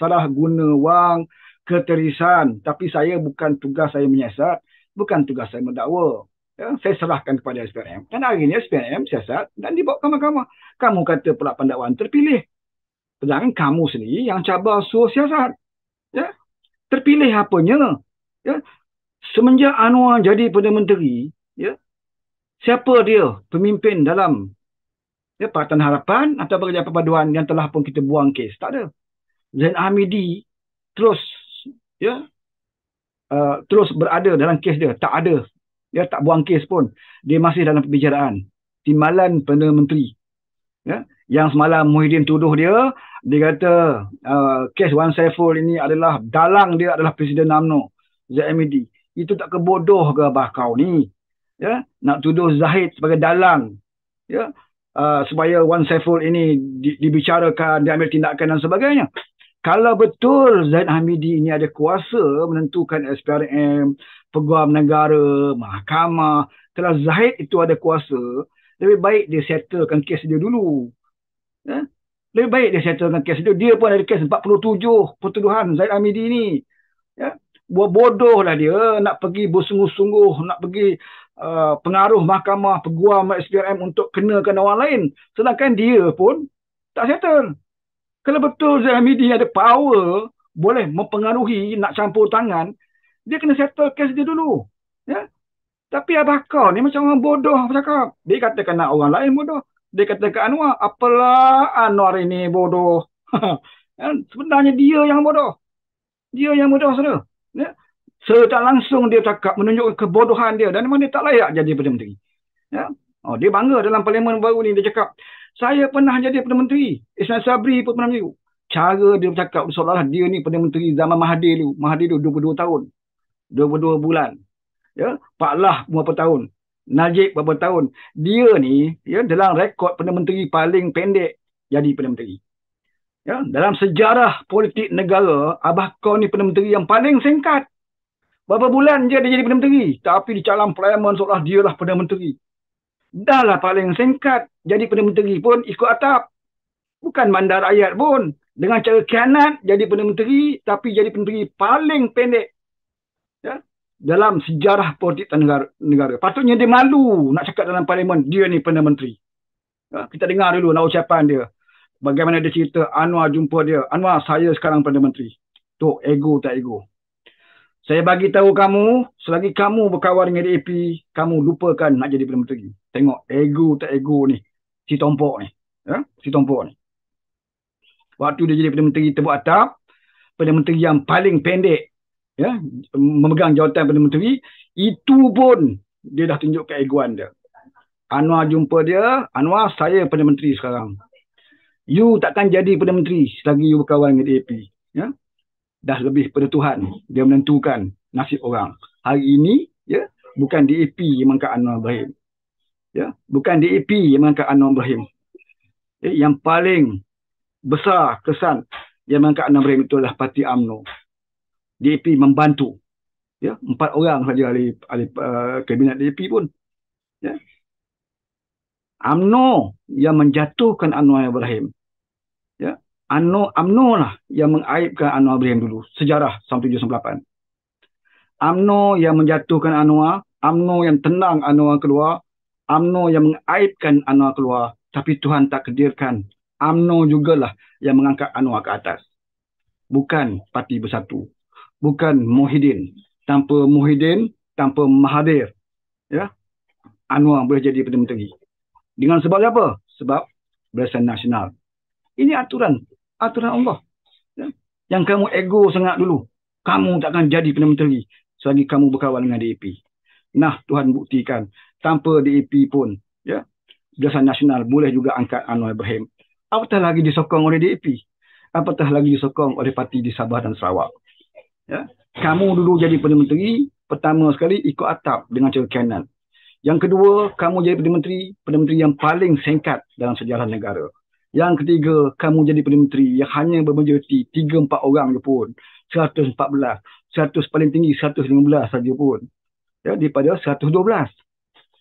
salah guna wang, keterisan. Tapi saya bukan tugas saya menyiasat, bukan tugas saya mendakwa. Ya, saya serahkan kepada SPM. Dan hari ini SPM siasat dan dibawa ke mahkamah. Kamu kata pula pendakwaan terpilih. Sedangkan kamu sendiri yang cabar suruh siasat. Ya? Terpilih apanya? Ya? semenjak Anwar jadi Perdana Menteri, ya, siapa dia pemimpin dalam ya, Pakatan Harapan atau Pekerjaan Perpaduan yang telah pun kita buang kes? Tak ada. Zain Hamidi terus ya, uh, terus berada dalam kes dia. Tak ada. Dia ya, tak buang kes pun. Dia masih dalam pembicaraan. Timbalan Perdana Menteri. Ya, yang semalam Muhyiddin tuduh dia, dia kata uh, kes Wan Saiful ini adalah dalang dia adalah Presiden UMNO. ZMED itu tak kebodoh ke abah kau ni ya nak tuduh Zahid sebagai dalang ya uh, supaya One Saiful ini di, dibicarakan diambil tindakan dan sebagainya kalau betul Zahid Hamidi ini ada kuasa menentukan SPRM peguam negara mahkamah kalau Zahid itu ada kuasa lebih baik dia settlekan kes dia dulu ya lebih baik dia settlekan kes dia dia pun ada kes 47 pertuduhan Zahid Hamidi ini. Buat bodoh lah dia nak pergi bersungguh-sungguh nak pergi uh, pengaruh mahkamah peguam SPRM untuk kenakan orang lain sedangkan dia pun tak settle kalau betul Zain Hamidi ada power boleh mempengaruhi nak campur tangan dia kena settle kes dia dulu ya tapi Abakar ni macam orang bodoh bercakap. Dia katakan nak orang lain bodoh. Dia katakan Anwar, apalah Anwar ini bodoh. *laughs* Ya, sebenarnya dia yang bodoh. Dia yang bodoh, saudara. Secara tak langsung dia cakap menunjukkan kebodohan dia dan memang dia tak layak jadi Perdana Menteri. Ya? Oh, dia bangga dalam parlimen baru ni dia cakap, saya pernah jadi Perdana Menteri. Ismail Sabri pun pernah menjadi. Cara dia bercakap seolah-olah dia ni Perdana Menteri zaman Mahathir dulu. Mahathir dulu 22 tahun. 22 bulan. Ya? Pak Lah berapa tahun. Najib berapa tahun. Dia ni ya, dalam rekod Perdana Menteri paling pendek jadi Perdana Menteri. Ya, dalam sejarah politik negara, Abah Kau ni Perdana Menteri yang paling singkat Berapa bulan je dia jadi Perdana Menteri. Tapi di calon parlimen seolah dia lah Perdana Menteri. Dah lah paling singkat jadi Perdana Menteri pun ikut atap. Bukan mandar rakyat pun. Dengan cara kianat jadi Perdana Menteri tapi jadi Perdana Menteri paling pendek ya? dalam sejarah politik negara, negara. Patutnya dia malu nak cakap dalam parlimen dia ni Perdana Menteri. Ya? Kita dengar dulu nak ucapan dia. Bagaimana dia cerita Anwar jumpa dia. Anwar saya sekarang Perdana Menteri. Tok ego tak ego. Saya bagi tahu kamu, selagi kamu berkawan dengan DAP, kamu lupakan nak jadi Perdana Menteri. Tengok ego tak ego ni. Si Tompok ni. Ya? Si Tompok ni. Waktu dia jadi Perdana Menteri tebuk atap, Perdana Menteri yang paling pendek ya, memegang jawatan Perdana Menteri, itu pun dia dah tunjuk ke egoan dia. Anwar jumpa dia, Anwar saya Perdana Menteri sekarang. You takkan jadi Perdana Menteri selagi you berkawan dengan DAP. Ya? dah lebih pada Tuhan dia menentukan nasib orang hari ini ya bukan DAP yang mengangkat Anwar Ibrahim ya bukan DAP yang mengangkat Anwar Ibrahim ya, yang paling besar kesan yang mengangkat Anwar Ibrahim itu adalah parti AMNO DAP membantu ya empat orang saja ahli, ahli uh, kabinet DAP pun ya AMNO yang menjatuhkan Anwar Ibrahim Anu Amno lah yang mengaibkan Anwar Abraham dulu sejarah 1798. Amno yang menjatuhkan Anwar, Amno yang tenang Anwar keluar, Amno yang mengaibkan Anwar keluar tapi Tuhan tak kedirkan. Amno lah yang mengangkat Anwar ke atas. Bukan Parti Bersatu. Bukan Muhyiddin. Tanpa Muhyiddin, tanpa Mahathir. Ya. Anwar boleh jadi Perdana Menteri. Dengan sebab apa? Sebab Belasan Nasional. Ini aturan aturan Allah. Ya? Yang kamu ego sangat dulu. Kamu takkan jadi Perdana Menteri selagi kamu berkawan dengan DAP. Nah, Tuhan buktikan tanpa DAP pun ya, Biasan Nasional boleh juga angkat Anwar Ibrahim. Apatah lagi disokong oleh DAP. Apatah lagi disokong oleh parti di Sabah dan Sarawak. Ya? Kamu dulu jadi Perdana Menteri, pertama sekali ikut atap dengan cara kanan. Yang kedua, kamu jadi Perdana Menteri, Perdana Menteri yang paling singkat dalam sejarah negara. Yang ketiga, kamu jadi Perdana Menteri yang hanya bermajoriti 3-4 orang je pun. 114. 100 paling tinggi 115 saja pun. Ya, daripada 112.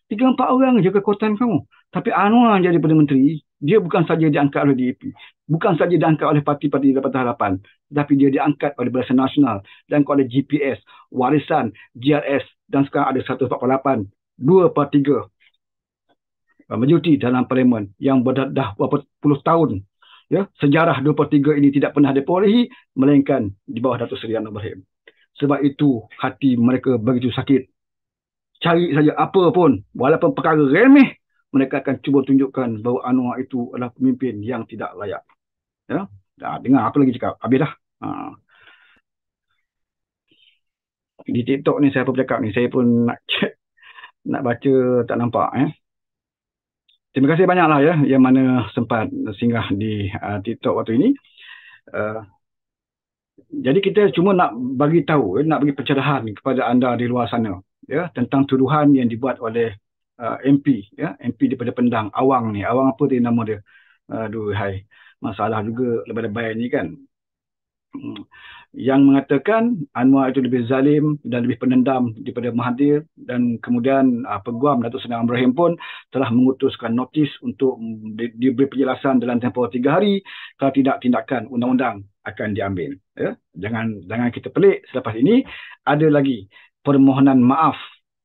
3-4 orang je kekuatan kamu. Tapi Anwar jadi Perdana Menteri, dia bukan saja diangkat oleh DAP. Bukan saja diangkat oleh parti-parti Dapatan Harapan. Tapi dia diangkat oleh Belasan Nasional. Dan oleh GPS, Warisan, GRS dan sekarang ada 148. dua per tiga Ah, menyuti dalam parlimen yang berdah dah berapa puluh tahun ya sejarah 23 ini tidak pernah diperolehi melainkan di bawah Datuk Seri Anwar Ibrahim sebab itu hati mereka begitu sakit cari saja apa pun walaupun perkara remeh mereka akan cuba tunjukkan bahawa Anwar itu adalah pemimpin yang tidak layak ya dah dengar apa lagi cakap habis dah ha. di TikTok ni saya pun cakap ni saya pun nak check nak baca tak nampak eh Terima kasih banyaklah ya yang mana sempat singgah di uh, TikTok waktu ini. Uh, jadi kita cuma nak bagi tahu, eh, nak bagi pencerahan kepada anda di luar sana ya tentang tuduhan yang dibuat oleh uh, MP ya, MP daripada Pendang, Awang ni. Awang apa dia nama dia? Uh, aduh hai. Masalah juga lebih-lebih ni kan. Hmm. yang mengatakan Anwar itu lebih zalim dan lebih penendam daripada Mahathir dan kemudian ah, Peguam Datuk Seri Ibrahim pun telah mengutuskan notis untuk di- diberi penjelasan dalam tempoh tiga hari kalau tidak tindakan undang-undang akan diambil. Ya? Jangan jangan kita pelik selepas ini ada lagi permohonan maaf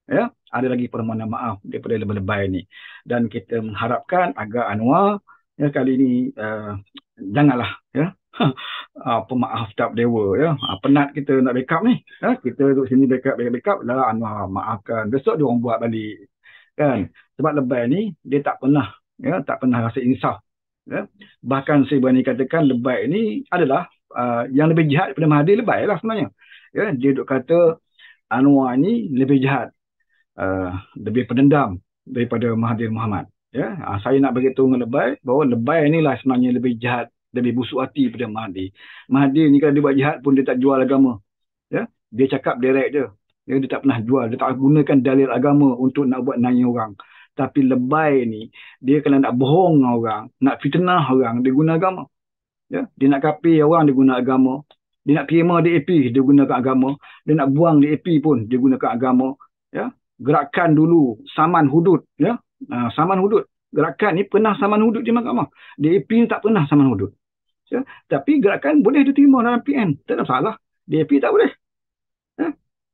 ya ada lagi permohonan maaf daripada lebih-lebih ini dan kita mengharapkan agar Anwar ya, kali ini uh, janganlah ya uh, *laughs* pemaaf tak dewa ya. Uh, penat kita nak backup ni. Ya? kita duduk sini backup backup backup lah Anwar maafkan. Besok dia orang buat balik. Kan? Sebab lebay ni dia tak pernah ya tak pernah rasa insaf. Ya? Bahkan saya berani katakan lebay ni adalah uh, yang lebih jahat daripada Mahathir lebay lah sebenarnya. Ya? dia duduk kata Anwar ni lebih jahat. Uh, lebih pendendam daripada Mahathir Muhammad. Ya, saya nak beritahu dengan lebay bahawa lebay inilah sebenarnya lebih jahat demi busuk hati pada Mahdi. Mahdi ni kalau dia buat jihad pun dia tak jual agama. Ya? Dia cakap direct je. Ya, dia tak pernah jual. Dia tak gunakan dalil agama untuk nak buat nanya orang. Tapi lebay ni, dia kena nak bohong orang, nak fitnah orang, dia guna agama. Ya? Dia nak kapi orang, dia guna agama. Dia nak PMA DAP, dia gunakan agama. Dia nak buang DAP pun, dia gunakan agama. Ya? Gerakan dulu, saman hudud. Ya? Uh, saman hudud. Gerakan ni pernah saman hudud di mahkamah. DAP ni tak pernah saman hudud ya. tapi gerakan boleh diterima dalam PN tak ada masalah DAP tak boleh ya.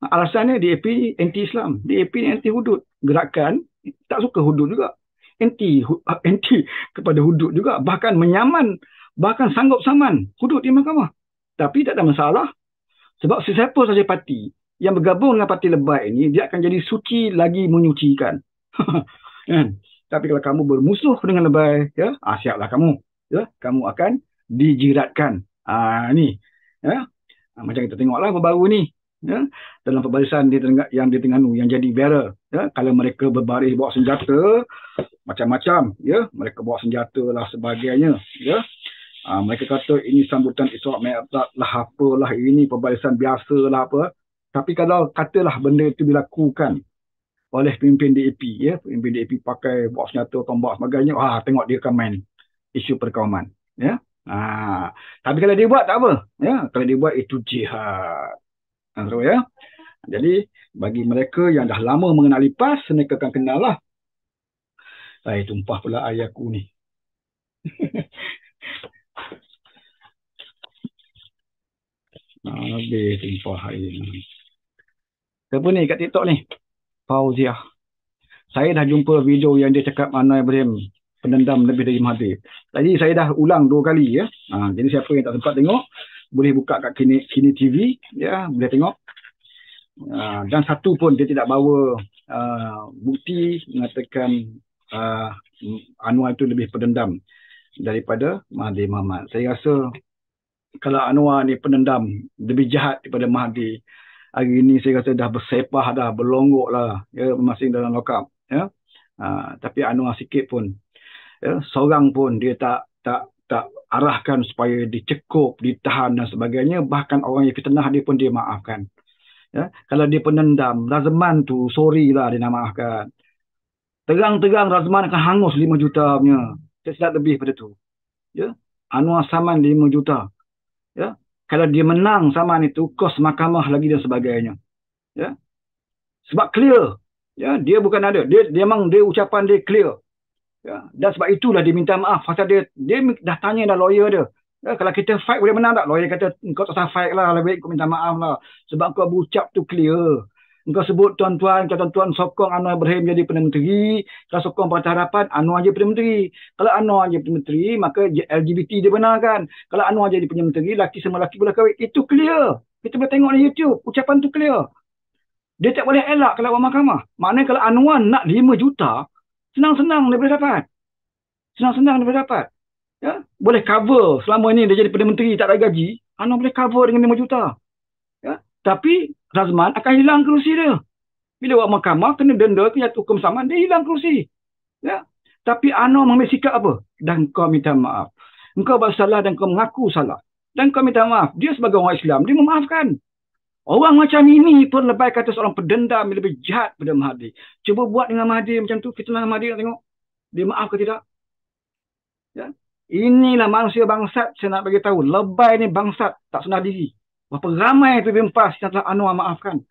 alasannya DAP anti Islam DAP anti hudud gerakan tak suka hudud juga anti anti kepada hudud juga bahkan menyaman bahkan sanggup saman hudud di mahkamah tapi tak ada masalah sebab sesiapa sahaja parti yang bergabung dengan parti lebat ini dia akan jadi suci lagi menyucikan *laughs* kan? tapi kalau kamu bermusuh dengan lebay ya ah, siaplah kamu ya kamu akan dijiratkan. Ah ha, ni. Ya. Ha, macam kita tengoklah baru ni. Ya. Dalam perbarisan di Terengganu yang di Terengganu yang jadi viral, ya. Kalau mereka berbaris bawa senjata macam-macam, ya. Mereka bawa senjata lah sebagainya, ya. Ha, mereka kata ini sambutan Isra Mi'raj lah apalah ini perbarisan biasa lah apa. Tapi kalau katalah benda itu dilakukan oleh pemimpin DAP ya pemimpin DAP pakai bawa senjata tombak sebagainya ah tengok dia akan main isu perkauman ya Ha. Tapi kalau dia buat tak apa. Ya. Kalau dia buat itu jihad. Tahu ha, ya. Jadi bagi mereka yang dah lama mengenali PAS, mereka akan kenal lah. Saya tumpah pula ayahku ni. *laughs* Ha, habis tumpah air ni. Siapa ni kat TikTok ni? Fauziah. Saya dah jumpa video yang dia cakap Anwar Ibrahim pendendam lebih dari mahathir. Tadi saya dah ulang dua kali ya. Ha, jadi siapa yang tak sempat tengok boleh buka kat kini kini TV ya boleh tengok. Ha, dan satu pun dia tidak bawa uh, bukti mengatakan uh, Anwar itu lebih pendendam daripada Mahathir Mohamad. Saya rasa kalau Anwar ni pendendam lebih jahat daripada Mahathir hari ini saya rasa dah bersepah dah berlonggok lah ya masing dalam lokap ya. Ha, tapi Anwar sikit pun ya, seorang pun dia tak tak tak arahkan supaya dicekup, ditahan dan sebagainya. Bahkan orang yang fitnah dia pun dia maafkan. Ya, kalau dia penendam, Razman tu sorry lah dia nak maafkan. Terang-terang Razman akan hangus 5 juta punya. Tak silap lebih pada tu. Ya? Anwar Saman 5 juta. Ya? Kalau dia menang Saman itu, kos mahkamah lagi dan sebagainya. Ya? Sebab clear. Ya? Dia bukan ada. Dia, dia memang dia ucapan dia clear. Ya. Dan sebab itulah dia minta maaf. Pasal dia, dia dah tanya dah lawyer dia. Ya, kalau kita fight boleh menang tak? Lawyer kata, kau tak usah fight lah. Lebih kau minta maaf lah. Sebab kau berucap tu clear. Kau sebut tuan-tuan, kalau tuan-tuan sokong Anwar Ibrahim jadi Perdana Menteri, Kau sokong Pakatan Harapan, Anwar jadi Perdana Menteri. Kalau Anwar jadi Perdana Menteri, maka LGBT dia benarkan. Kalau Anwar jadi Perdana Menteri, laki sama laki boleh kahwin. Itu clear. Kita boleh tengok di YouTube. Ucapan tu clear. Dia tak boleh elak kalau mahkamah. Maknanya kalau Anwar nak 5 juta, senang-senang dia boleh dapat. Senang-senang dia boleh dapat. Ya? Boleh cover selama ini dia jadi Perdana Menteri tak ada gaji. Anwar boleh cover dengan 5 juta. Ya? Tapi Razman akan hilang kerusi dia. Bila buat mahkamah kena denda, kena hukum saman, dia hilang kerusi. Ya? Tapi Anwar mengambil sikap apa? Dan kau minta maaf. Engkau buat salah dan kau mengaku salah. Dan kau minta maaf. Dia sebagai orang Islam, dia memaafkan. Orang macam ini pun lebih kata seorang pendendam yang lebih jahat pada Mahdi. Cuba buat dengan Mahdi macam tu. Fitnah Mahdi nak tengok. Dia maaf ke tidak? Ya? Inilah manusia bangsat saya nak bagi tahu. Lebay ni bangsat tak senar diri. Berapa ramai tu bimpas yang telah Anwar maafkan.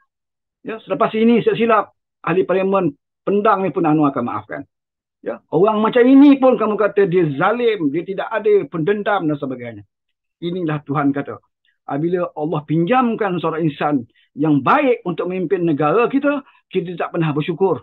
Ya? Selepas ini saya silap. Ahli parlimen pendang ni pun Anwar akan maafkan. Ya? Orang macam ini pun kamu kata dia zalim. Dia tidak ada pendendam dan sebagainya. Inilah Tuhan kata bila Allah pinjamkan seorang insan yang baik untuk memimpin negara kita, kita tak pernah bersyukur.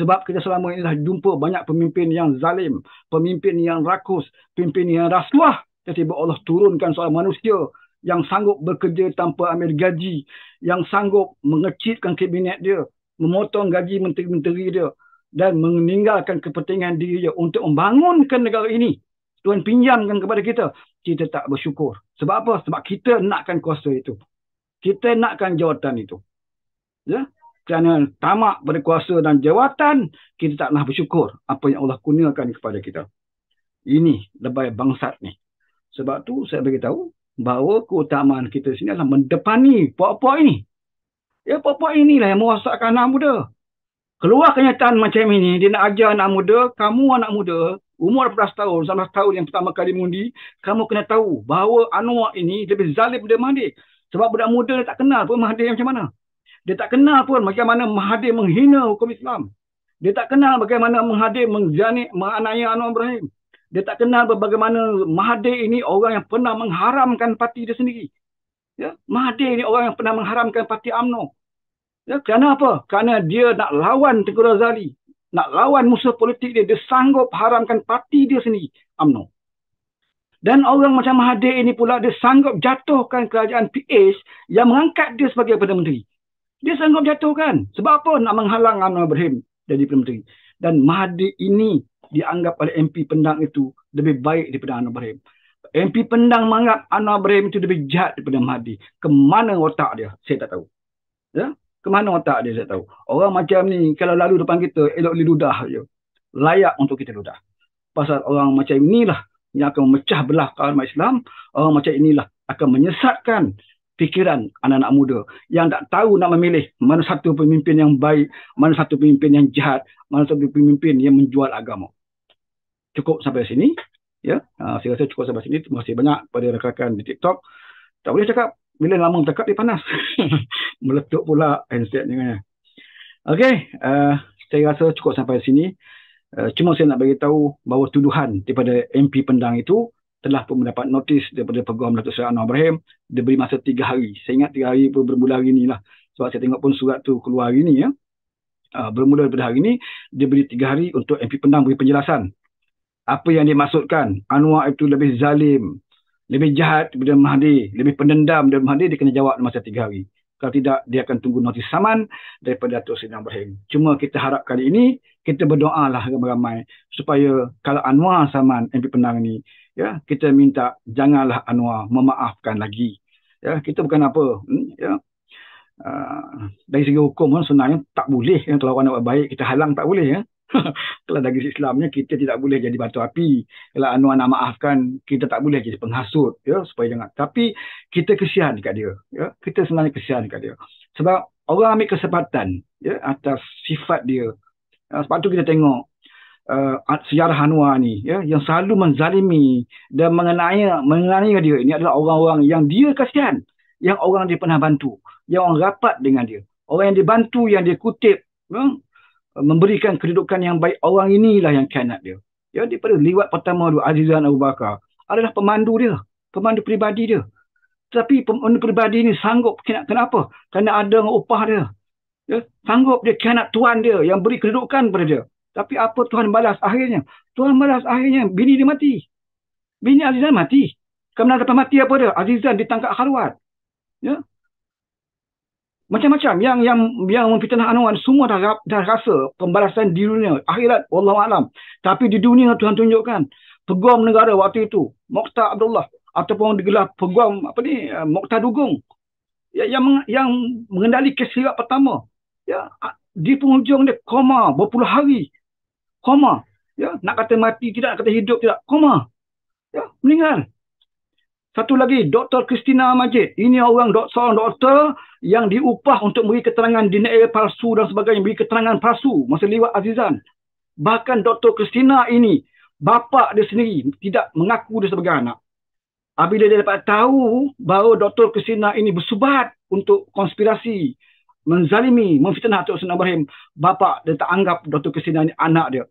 Sebab kita selama ini dah jumpa banyak pemimpin yang zalim, pemimpin yang rakus, pemimpin yang rasuah. Tiba-tiba Allah turunkan seorang manusia yang sanggup bekerja tanpa ambil gaji, yang sanggup mengecilkan kabinet dia, memotong gaji menteri-menteri dia dan meninggalkan kepentingan diri dia untuk membangunkan negara ini. Tuhan pinjamkan kepada kita kita tak bersyukur. Sebab apa? Sebab kita nakkan kuasa itu. Kita nakkan jawatan itu. Ya? Kerana tamak pada kuasa dan jawatan, kita tak nak bersyukur apa yang Allah kurniakan kepada kita. Ini lebay bangsat ni. Sebab tu saya beritahu bahawa keutamaan kita sini adalah mendepani puak-puak ini. Ya puak-puak inilah yang merosakkan anak muda. Keluar kenyataan macam ini, dia nak ajar anak muda, kamu anak muda, umur belas tahun, salah tahun yang pertama kali mengundi, kamu kena tahu bahawa Anwar ini lebih zalim daripada Mahathir. Sebab budak muda dia tak kenal pun Mahathir macam mana. Dia tak kenal pun macam mana Mahathir menghina hukum Islam. Dia tak kenal bagaimana Mahathir menjani menganiaya Anwar Ibrahim. Dia tak kenal bagaimana Mahathir ini orang yang pernah mengharamkan parti dia sendiri. Ya? Mahathir ini orang yang pernah mengharamkan parti UMNO. Ya, kerana apa? Kerana dia nak lawan Tengku Razali nak lawan musuh politik dia, dia sanggup haramkan parti dia sendiri, UMNO. Dan orang macam Mahathir ini pula, dia sanggup jatuhkan kerajaan PH yang mengangkat dia sebagai Perdana Menteri. Dia sanggup jatuhkan. Sebab apa nak menghalang UMNO Ibrahim jadi Perdana Menteri. Dan Mahathir ini dianggap oleh MP Pendang itu lebih baik daripada UMNO Ibrahim. MP Pendang menganggap UMNO Ibrahim itu lebih jahat daripada Mahathir. Kemana otak dia? Saya tak tahu. Ya? Yeah? ke mana otak dia saya tahu orang macam ni kalau lalu depan kita elok ludah je layak untuk kita ludah pasal orang macam inilah yang akan memecah belah kaum Islam orang macam inilah akan menyesatkan fikiran anak-anak muda yang tak tahu nak memilih mana satu pemimpin yang baik mana satu pemimpin yang jahat mana satu pemimpin yang menjual agama cukup sampai sini ya uh, saya rasa cukup sampai sini terima kasih banyak pada rakan-rakan di TikTok tak boleh cakap bila lama bertekap dia panas *laughs* meletup pula handset dengannya okey uh, saya rasa cukup sampai sini uh, cuma saya nak bagi tahu bahawa tuduhan daripada MP Pendang itu telah pun mendapat notis daripada Peguam Datuk Seri Anwar Ibrahim dia beri masa tiga hari saya ingat 3 hari pun bermula hari lah. sebab saya tengok pun surat tu keluar hari ini ya uh, bermula daripada hari ini dia beri 3 hari untuk MP Pendang beri penjelasan apa yang dimaksudkan Anwar itu lebih zalim lebih jahat daripada Mahdi, lebih pendendam daripada Mahdi, dia kena jawab dalam masa tiga hari. Kalau tidak, dia akan tunggu notis saman daripada Datuk Sidang Ibrahim. Cuma kita harap kali ini, kita berdoa lah ramai-ramai supaya kalau Anwar saman MP Penang ni, ya, kita minta janganlah Anwar memaafkan lagi. Ya, kita bukan apa. Hmm, ya. Uh, dari segi hukum sebenarnya tak boleh. Ya. Kalau orang nak buat baik, kita halang tak boleh. Ya. *laughs* kalau dari Islamnya kita tidak boleh jadi batu api. Kalau anuan nak maafkan, kita tak boleh jadi penghasut ya supaya jangan. Tapi kita kesian dekat dia ya. Kita sebenarnya kesian dekat dia. Sebab orang ambil kesempatan ya atas sifat dia. Ya, sebab tu kita tengok uh, sejarah Hanwa ni ya, yang selalu menzalimi dan mengenai mengenai dia ini adalah orang-orang yang dia kasihan yang orang dia pernah bantu yang orang rapat dengan dia orang yang dibantu yang dia kutip ya, memberikan kedudukan yang baik orang inilah yang kianat dia. Ya daripada liwat pertama tu Azizan Abu Bakar adalah pemandu dia, pemandu peribadi dia. Tapi pemandu peribadi ni sanggup kena kenapa? Kerana ada upah dia. Ya, sanggup dia kena tuan dia yang beri kedudukan pada dia. Tapi apa Tuhan balas akhirnya? Tuhan balas akhirnya bini dia mati. Bini Azizan mati. Kemudian dapat mati apa dia? Azizan ditangkap khalwat. Ya, macam-macam yang yang yang memfitnah Anwar semua dah, dah rasa pembalasan di dunia akhirat Allah alam tapi di dunia Tuhan tunjukkan peguam negara waktu itu Mokhtar Abdullah ataupun digelar peguam apa ni eh, Mokhtar Dugung ya, yang yang, yang mengendali kes hirap pertama ya di penghujung dia koma berpuluh hari koma ya nak kata mati tidak nak kata hidup tidak koma ya meninggal satu lagi, Dr. Christina Majid. Ini orang seorang doktor yang diupah untuk beri keterangan di DNA palsu dan sebagainya. Beri keterangan palsu masa lewat Azizan. Bahkan Dr. Christina ini, bapa dia sendiri tidak mengaku dia sebagai anak. Apabila dia dapat tahu bahawa Dr. Christina ini bersubat untuk konspirasi, menzalimi, memfitnah Tuan Ibrahim, bapa dia tak anggap Dr. Christina ini anak dia.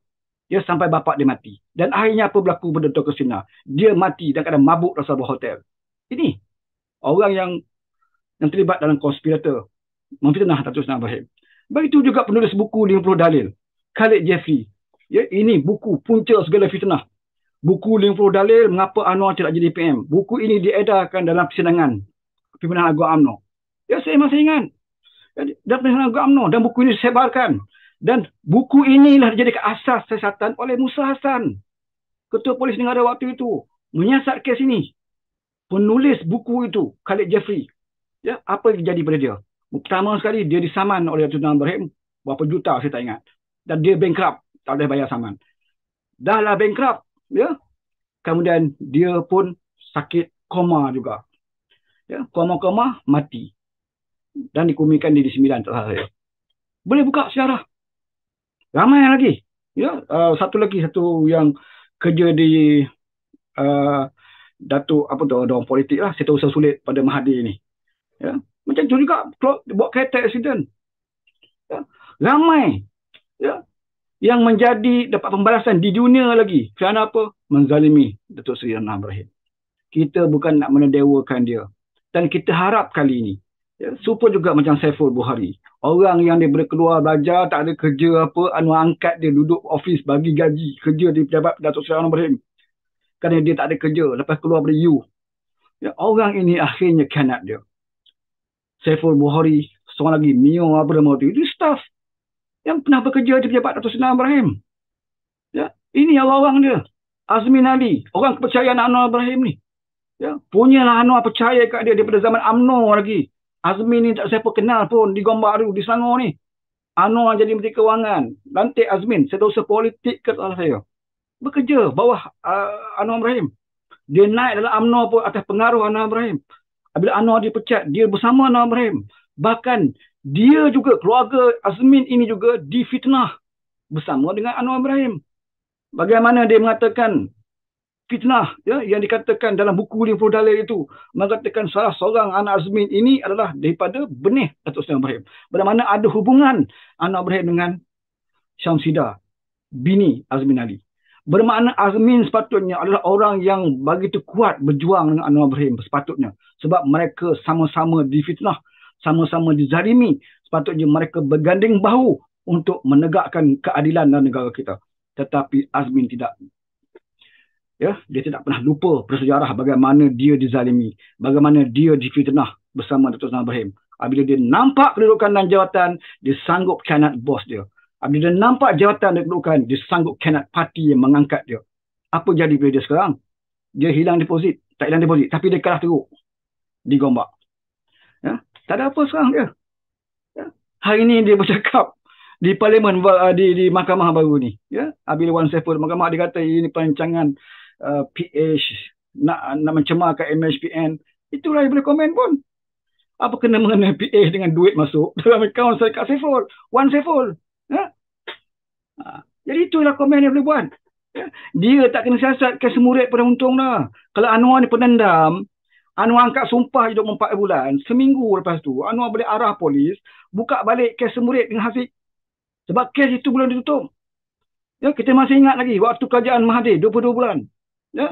Ya sampai bapak dia mati. Dan akhirnya apa berlaku pada Dr. Kusina? Dia mati dan kadang mabuk dalam sebuah hotel. Ini orang yang yang terlibat dalam konspirator. Memfitnah Dr. Kusina Ibrahim. Begitu juga penulis buku 50 Dalil. Khalid Jeffrey. Ya, ini buku punca segala fitnah. Buku 50 Dalil mengapa Anwar tidak jadi PM. Buku ini diedarkan dalam persidangan pimpinan Agung UMNO. Ya saya masih ingat. Dan pimpinan Agung UMNO dan buku ini disebarkan. Dan buku inilah jadi asas sesatan oleh Musa Hassan. Ketua polis negara waktu itu. Menyiasat kes ini. Penulis buku itu, Khalid Jeffrey. Ya, apa yang jadi pada dia? Pertama sekali, dia disaman oleh Tuan Ibrahim. Berapa juta saya tak ingat. Dan dia bankrupt. Tak boleh bayar saman. dah lah bankrupt. Ya? Kemudian dia pun sakit koma juga. Ya? Koma-koma mati. Dan dikumikan di 9 tak salah saya. Boleh buka sejarah ramai lagi ya uh, satu lagi satu yang kerja di uh, Datuk apa tu orang politik lah saya usah sulit pada Mahathir ni ya macam tu juga buat kereta accident ya ramai ya yang menjadi dapat pembalasan di dunia lagi kerana apa menzalimi Datuk Seri Anwar Ibrahim kita bukan nak menedewakan dia dan kita harap kali ini Ya, super juga macam Saiful Buhari. Orang yang dia keluar belajar, tak ada kerja apa, anu angkat dia duduk office bagi gaji kerja di pejabat Datuk Seri Anwar Ibrahim. Kerana dia tak ada kerja lepas keluar dari U. Ya, orang ini akhirnya kianat dia. Saiful Buhari, seorang lagi, Mio apa nama tu, itu staff yang pernah bekerja di pejabat Datuk Seri Anwar Ibrahim. Ya, ini orang-orang dia. Azmin Ali, orang kepercayaan Anwar Ibrahim ni. Ya, punyalah Anwar percaya kat dia daripada zaman UMNO lagi. Azmi ni tak siapa kenal pun di Gombak tu, di Selangor ni. Anu yang jadi Menteri Kewangan. Lantik Azmin, setiausaha sepolitik ke salah saya. Bekerja bawah uh, Anwar Ibrahim. Dia naik dalam UMNO pun atas pengaruh Anwar Ibrahim. Bila Anwar dipecat, dia bersama Anwar Ibrahim. Bahkan dia juga, keluarga Azmin ini juga difitnah bersama dengan Anwar Ibrahim. Bagaimana dia mengatakan fitnah ya yang dikatakan dalam buku 50 dalil itu mengatakan salah seorang anak Azmin ini adalah daripada benih Datuk Sayyid Ibrahim. Bila mana ada hubungan anak Ibrahim dengan Syamsida bini Azmin Ali. Bermakna Azmin sepatutnya adalah orang yang begitu kuat berjuang dengan Anwar Ibrahim sepatutnya. Sebab mereka sama-sama difitnah, sama-sama dizalimi. Sepatutnya mereka berganding bahu untuk menegakkan keadilan dalam negara kita. Tetapi Azmin tidak ya dia tidak pernah lupa bersejarah bagaimana dia dizalimi bagaimana dia difitnah bersama Dr. Sultan Ibrahim apabila dia nampak kedudukan dan jawatan dia sanggup kanat bos dia apabila dia nampak jawatan dan kedudukan dia sanggup kanat parti yang mengangkat dia apa jadi pada dia sekarang dia hilang deposit tak hilang deposit tapi dia kalah teruk di Gombak ya tak ada apa sekarang dia ya? hari ini dia bercakap di parlimen di di mahkamah baru ni ya apabila Wan Saiful mahkamah dia kata ini perancangan PH uh, nak, nak mencemarkan MHPN itu lah boleh komen pun apa kena mengenai PH dengan duit masuk *laughs* dalam akaun saya kat Saiful one Saiful ha? ha? jadi itulah komen yang boleh buat ha? dia tak kena siasat kes murid pada untung dah kalau Anwar ni penendam Anwar angkat sumpah hidup 4 bulan seminggu lepas tu Anwar boleh arah polis buka balik kes murid dengan Hafiq sebab kes itu belum ditutup Ya, kita masih ingat lagi waktu kerajaan Mahathir 22 bulan ya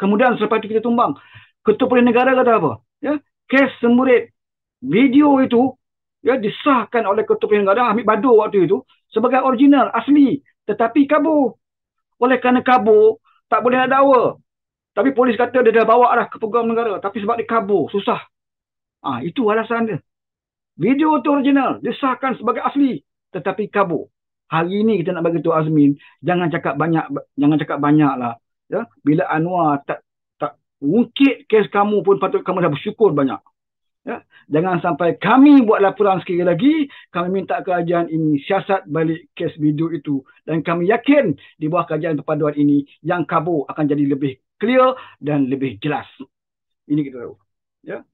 kemudian selepas itu kita tumbang ketua polis negara kata apa ya kes semurit video itu ya disahkan oleh ketua polis negara Ahmad Badu waktu itu sebagai original asli tetapi kabur oleh kerana kabur tak boleh nak dakwa tapi polis kata dia dah bawa arah ke pegawai negara tapi sebab dia kabur susah ah ha, itu alasan dia video itu original disahkan sebagai asli tetapi kabur Hari ini kita nak bagi tu Azmin, jangan cakap banyak, jangan cakap banyak lah ya bila Anwar tak tak ungkit kes kamu pun patut kamu dah bersyukur banyak ya jangan sampai kami buat laporan sekali lagi kami minta kerajaan ini siasat balik kes video itu dan kami yakin di bawah kerajaan perpaduan ini yang kabo akan jadi lebih clear dan lebih jelas ini kita tahu ya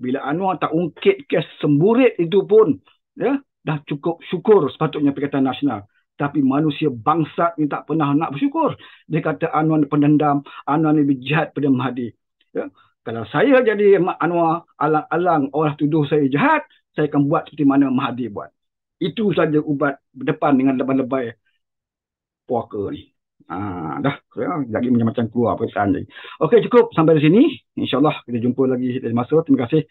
bila Anwar tak ungkit kes semburit itu pun ya dah cukup syukur sepatutnya Perikatan Nasional. Tapi manusia bangsat ni tak pernah nak bersyukur. Dia kata Anwar pendendam, Anwar ni lebih jahat pada Mahdi. Ya? Kalau saya jadi Anwar alang-alang orang tuduh saya jahat, saya akan buat seperti mana Mahdi buat. Itu saja ubat berdepan dengan lebay-lebay puaka ni. Ha, dah, ya, lagi macam-macam keluar perasaan lagi. Okey, cukup sampai di sini. InsyaAllah kita jumpa lagi dalam masa. Terima kasih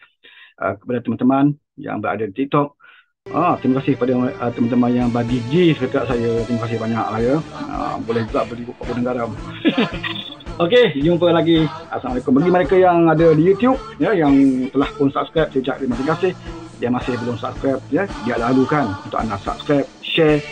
uh, kepada teman-teman yang berada di TikTok. Ah, terima kasih kepada uh, teman-teman yang bagi gift dekat saya. Terima kasih banyak lah ya. Uh, boleh juga beli buku negara. Okey, jumpa lagi. Assalamualaikum. Bagi mereka yang ada di YouTube ya yang telah pun subscribe, saya ucapkan terima kasih. Yang masih belum subscribe ya, dia lalukan untuk anda subscribe, share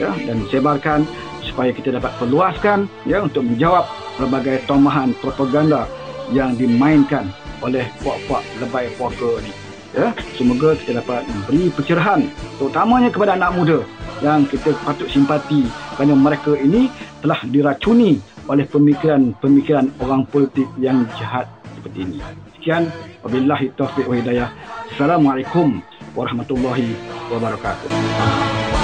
ya dan sebarkan supaya kita dapat perluaskan ya untuk menjawab pelbagai tomahan propaganda yang dimainkan oleh puak-puak lebay puaka ni ya semoga kita dapat memberi pencerahan terutamanya kepada anak muda yang kita patut simpati kerana mereka ini telah diracuni oleh pemikiran-pemikiran orang politik yang jahat seperti ini sekian wabillahi taufiq wa hidayah assalamualaikum warahmatullahi wabarakatuh